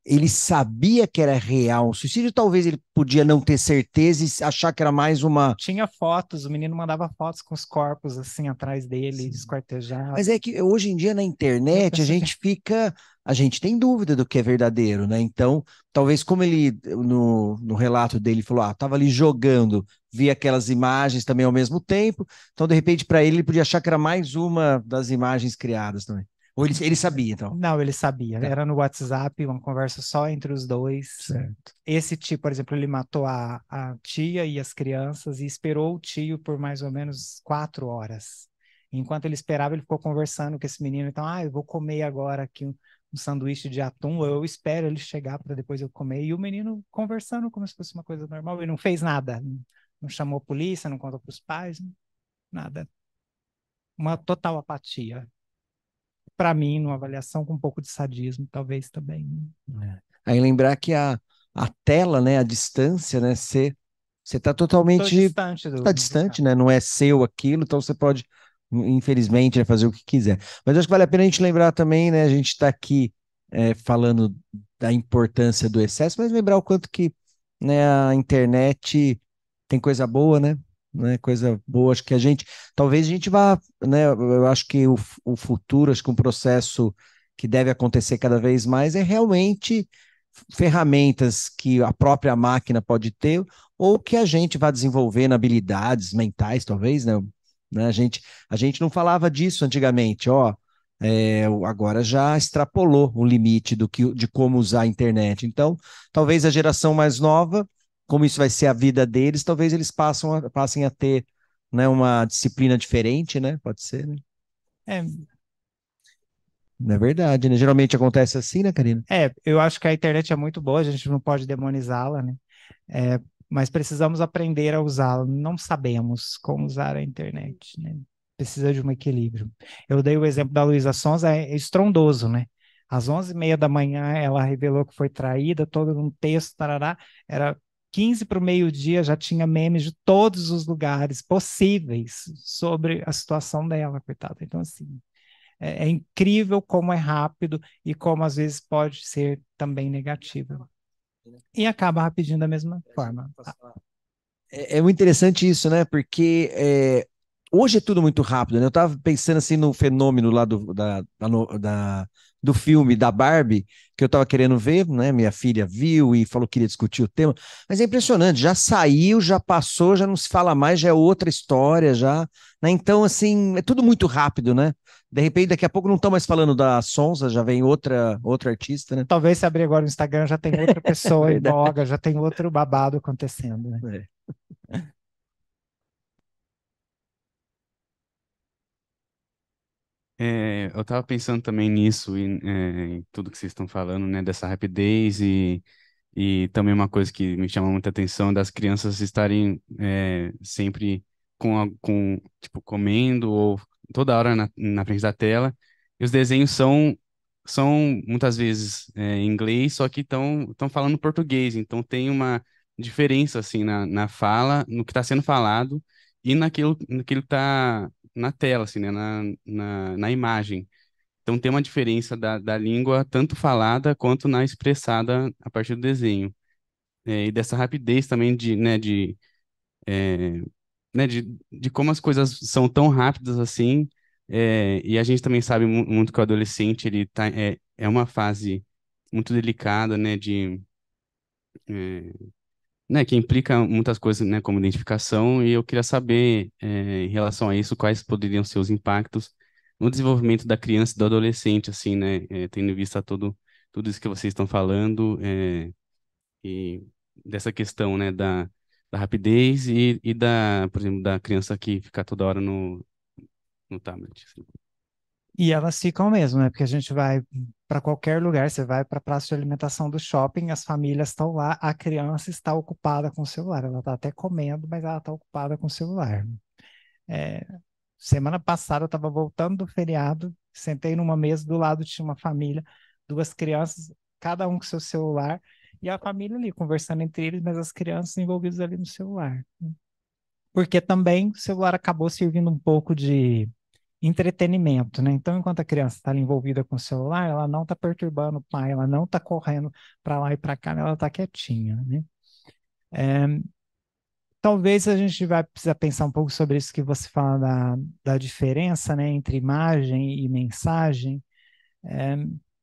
ele sabia que era real o suicídio? Talvez ele podia não ter certeza e achar que era mais uma. Tinha fotos, o menino mandava fotos com os corpos assim atrás dele, Sim. descortejados. Mas é que hoje em dia na internet a gente fica a gente tem dúvida do que é verdadeiro, né? Então, talvez como ele, no, no relato dele, falou, ah, estava ali jogando, via aquelas imagens também ao mesmo tempo, então, de repente, para ele, ele podia achar que era mais uma das imagens criadas também. Ou ele, ele sabia, então? Não, ele sabia. Tá. Era no WhatsApp, uma conversa só entre os dois. Certo. Esse tio, por exemplo, ele matou a, a tia e as crianças e esperou o tio por mais ou menos quatro horas. Enquanto ele esperava, ele ficou conversando com esse menino. Então, ah, eu vou comer agora aqui um sanduíche de atum, eu espero ele chegar para depois eu comer. E o menino conversando como se fosse uma coisa normal, ele não fez nada. Não chamou a polícia, não contou para os pais, nada. Uma total apatia. Para mim, numa avaliação com um pouco de sadismo, talvez também. É. Aí lembrar que a, a tela, né, a distância, né, você está totalmente. está distante do... Tá distante, né? Não é seu aquilo, então você pode infelizmente, né, fazer o que quiser. Mas acho que vale a pena a gente lembrar também, né? A gente está aqui é, falando da importância do excesso, mas lembrar o quanto que né, a internet tem coisa boa, né? né? Coisa boa, acho que a gente, talvez a gente vá, né? Eu acho que o, o futuro, acho que um processo que deve acontecer cada vez mais é realmente ferramentas que a própria máquina pode ter ou que a gente vá desenvolvendo habilidades mentais, talvez, né? Né? A, gente, a gente não falava disso antigamente, ó. É, agora já extrapolou o limite do que, de como usar a internet. Então, talvez a geração mais nova, como isso vai ser a vida deles, talvez eles passam a, passem a ter né, uma disciplina diferente, né? Pode ser, né? É. é verdade, né? Geralmente acontece assim, né, Karina? É, eu acho que a internet é muito boa, a gente não pode demonizá-la, né? É, mas precisamos aprender a usá-la. Não sabemos como usar a internet, né? Precisa de um equilíbrio. Eu dei o exemplo da Luísa Sonza, é estrondoso, né? Às 11h30 da manhã, ela revelou que foi traída, todo um texto, tarará. Era 15 para o meio-dia, já tinha memes de todos os lugares possíveis sobre a situação dela, coitada. Então, assim, é, é incrível como é rápido e como às vezes pode ser também negativo. E acaba rapidinho da mesma é, forma. Ah. É, é muito interessante isso, né? Porque é, hoje é tudo muito rápido, né? Eu estava pensando assim no fenômeno lá do, da, da, da do filme da Barbie que eu estava querendo ver, né? Minha filha viu e falou que queria discutir o tema, mas é impressionante, já saiu, já passou, já não se fala mais, já é outra história, já. Né? Então, assim, é tudo muito rápido, né? De repente, daqui a pouco não estão mais falando da Sonza, já vem outra, outra artista, né? Talvez se abrir agora o Instagram já tem outra pessoa é em voga, já tem outro babado acontecendo, né? É. É, eu estava pensando também nisso e é, em tudo que vocês estão falando, né, dessa rapidez e, e também uma coisa que me chama muita atenção das crianças estarem é, sempre com, a, com tipo comendo ou toda hora na, na frente da tela. E os desenhos são são muitas vezes é, em inglês, só que estão estão falando português, então tem uma diferença assim na, na fala, no que está sendo falado e naquilo naquilo que está na tela, assim, né? na, na, na imagem. Então tem uma diferença da, da língua, tanto falada quanto na expressada a partir do desenho. É, e dessa rapidez também de, né, de, é, né, de, de como as coisas são tão rápidas assim. É, e a gente também sabe muito que o adolescente ele tá, é, é uma fase muito delicada, né, de, é, né, que implica muitas coisas, né, como identificação, e eu queria saber, é, em relação a isso, quais poderiam ser os impactos no desenvolvimento da criança e do adolescente, assim, né, é, tendo em vista todo, tudo isso que vocês estão falando, é, e dessa questão, né, da, da rapidez e, e, da, por exemplo, da criança que fica toda hora no, no tablet. Assim. E elas ficam mesmo, né, porque a gente vai para qualquer lugar. Você vai para a praça de alimentação do shopping, as famílias estão lá, a criança está ocupada com o celular. Ela está até comendo, mas ela está ocupada com o celular. É, semana passada eu estava voltando do feriado, sentei numa mesa, do lado tinha uma família, duas crianças, cada um com seu celular, e a família ali conversando entre eles, mas as crianças envolvidas ali no celular. Porque também o celular acabou servindo um pouco de entretenimento, né? Então, enquanto a criança está envolvida com o celular, ela não está perturbando o pai, ela não está correndo para lá e para cá, né? ela está quietinha, né? É, talvez a gente vai precisar pensar um pouco sobre isso que você fala da, da diferença, né, entre imagem e mensagem. É,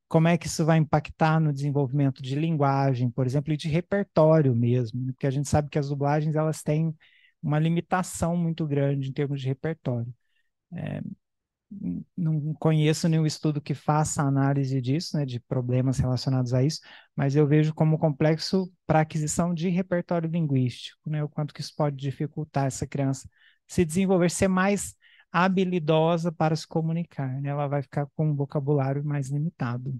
como é que isso vai impactar no desenvolvimento de linguagem, por exemplo, e de repertório mesmo, né? porque a gente sabe que as dublagens elas têm uma limitação muito grande em termos de repertório. É, não conheço nenhum estudo que faça análise disso, né, de problemas relacionados a isso, mas eu vejo como complexo para aquisição de repertório linguístico, né, o quanto que isso pode dificultar essa criança se desenvolver, ser mais habilidosa para se comunicar, né, ela vai ficar com um vocabulário mais limitado.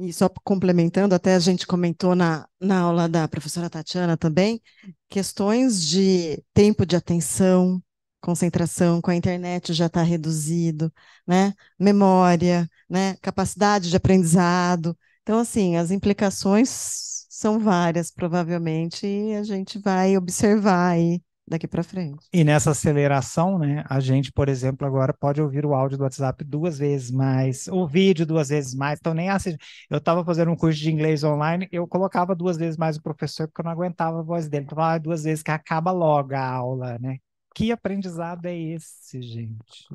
E só complementando, até a gente comentou na, na aula da professora Tatiana também, questões de tempo de atenção, concentração com a internet já está reduzido, né? Memória, né? Capacidade de aprendizado. Então, assim, as implicações são várias, provavelmente, e a gente vai observar aí daqui para frente. E nessa aceleração, né, a gente, por exemplo, agora pode ouvir o áudio do WhatsApp duas vezes mais, o vídeo duas vezes mais. Então nem assim, eu estava fazendo um curso de inglês online, eu colocava duas vezes mais o professor porque eu não aguentava a voz dele. Então, ah, duas vezes que acaba logo a aula, né? Que aprendizado é esse, gente?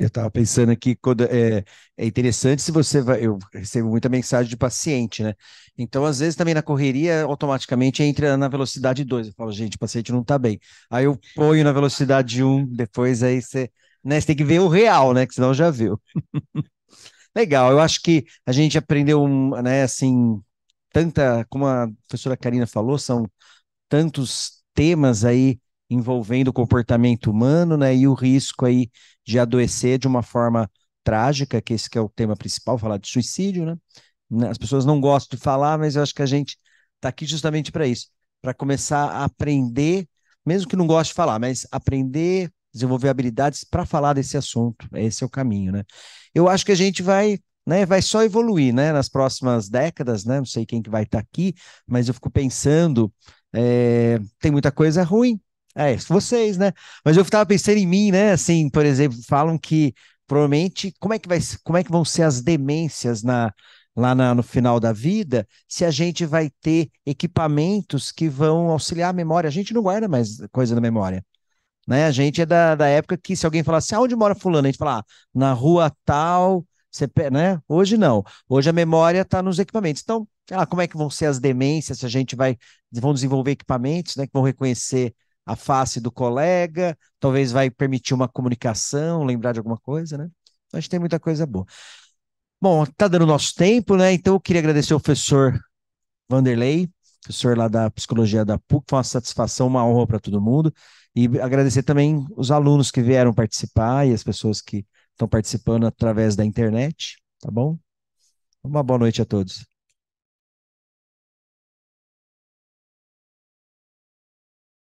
Eu estava pensando aqui, quando, é, é, interessante se você vai. Eu recebo muita mensagem de paciente, né? Então, às vezes, também na correria, automaticamente entra na velocidade 2. Eu falo, gente, o paciente não está bem. Aí eu ponho na velocidade 1, um, depois aí você. Né, você tem que ver o real, né? Que senão já viu. Legal, eu acho que a gente aprendeu, né, assim, tanta, como a professora Karina falou, são tantos temas aí envolvendo o comportamento humano, né, e o risco aí de adoecer de uma forma trágica, que esse que é o tema principal, falar de suicídio, né? né as pessoas não gostam de falar, mas eu acho que a gente está aqui justamente para isso, para começar a aprender, mesmo que não goste de falar, mas aprender, desenvolver habilidades para falar desse assunto. Esse é o caminho, né? Eu acho que a gente vai né, vai só evoluir, né, nas próximas décadas, né, não sei quem que vai estar tá aqui, mas eu fico pensando, é, tem muita coisa ruim, é, vocês, né? Mas eu estava pensando em mim, né? Assim, por exemplo, falam que provavelmente como é que vai, como é que vão ser as demências na lá na, no final da vida, se a gente vai ter equipamentos que vão auxiliar a memória. A gente não guarda mais coisa na memória. Né? A gente é da, da época que se alguém falasse, aonde ah, onde mora fulano? A gente fala, ah, na rua tal, você, né? Hoje não. Hoje a memória está nos equipamentos. Então, sei lá, como é que vão ser as demências, se a gente vai vão desenvolver equipamentos né, que vão reconhecer a face do colega, talvez vai permitir uma comunicação, lembrar de alguma coisa, né? Acho então, a gente tem muita coisa boa. Bom, tá dando nosso tempo, né? Então eu queria agradecer ao professor Vanderlei, professor lá da psicologia da PUC, foi uma satisfação, uma honra para todo mundo. E agradecer também os alunos que vieram participar e as pessoas que estão participando através da internet, tá bom? Uma boa noite a todos.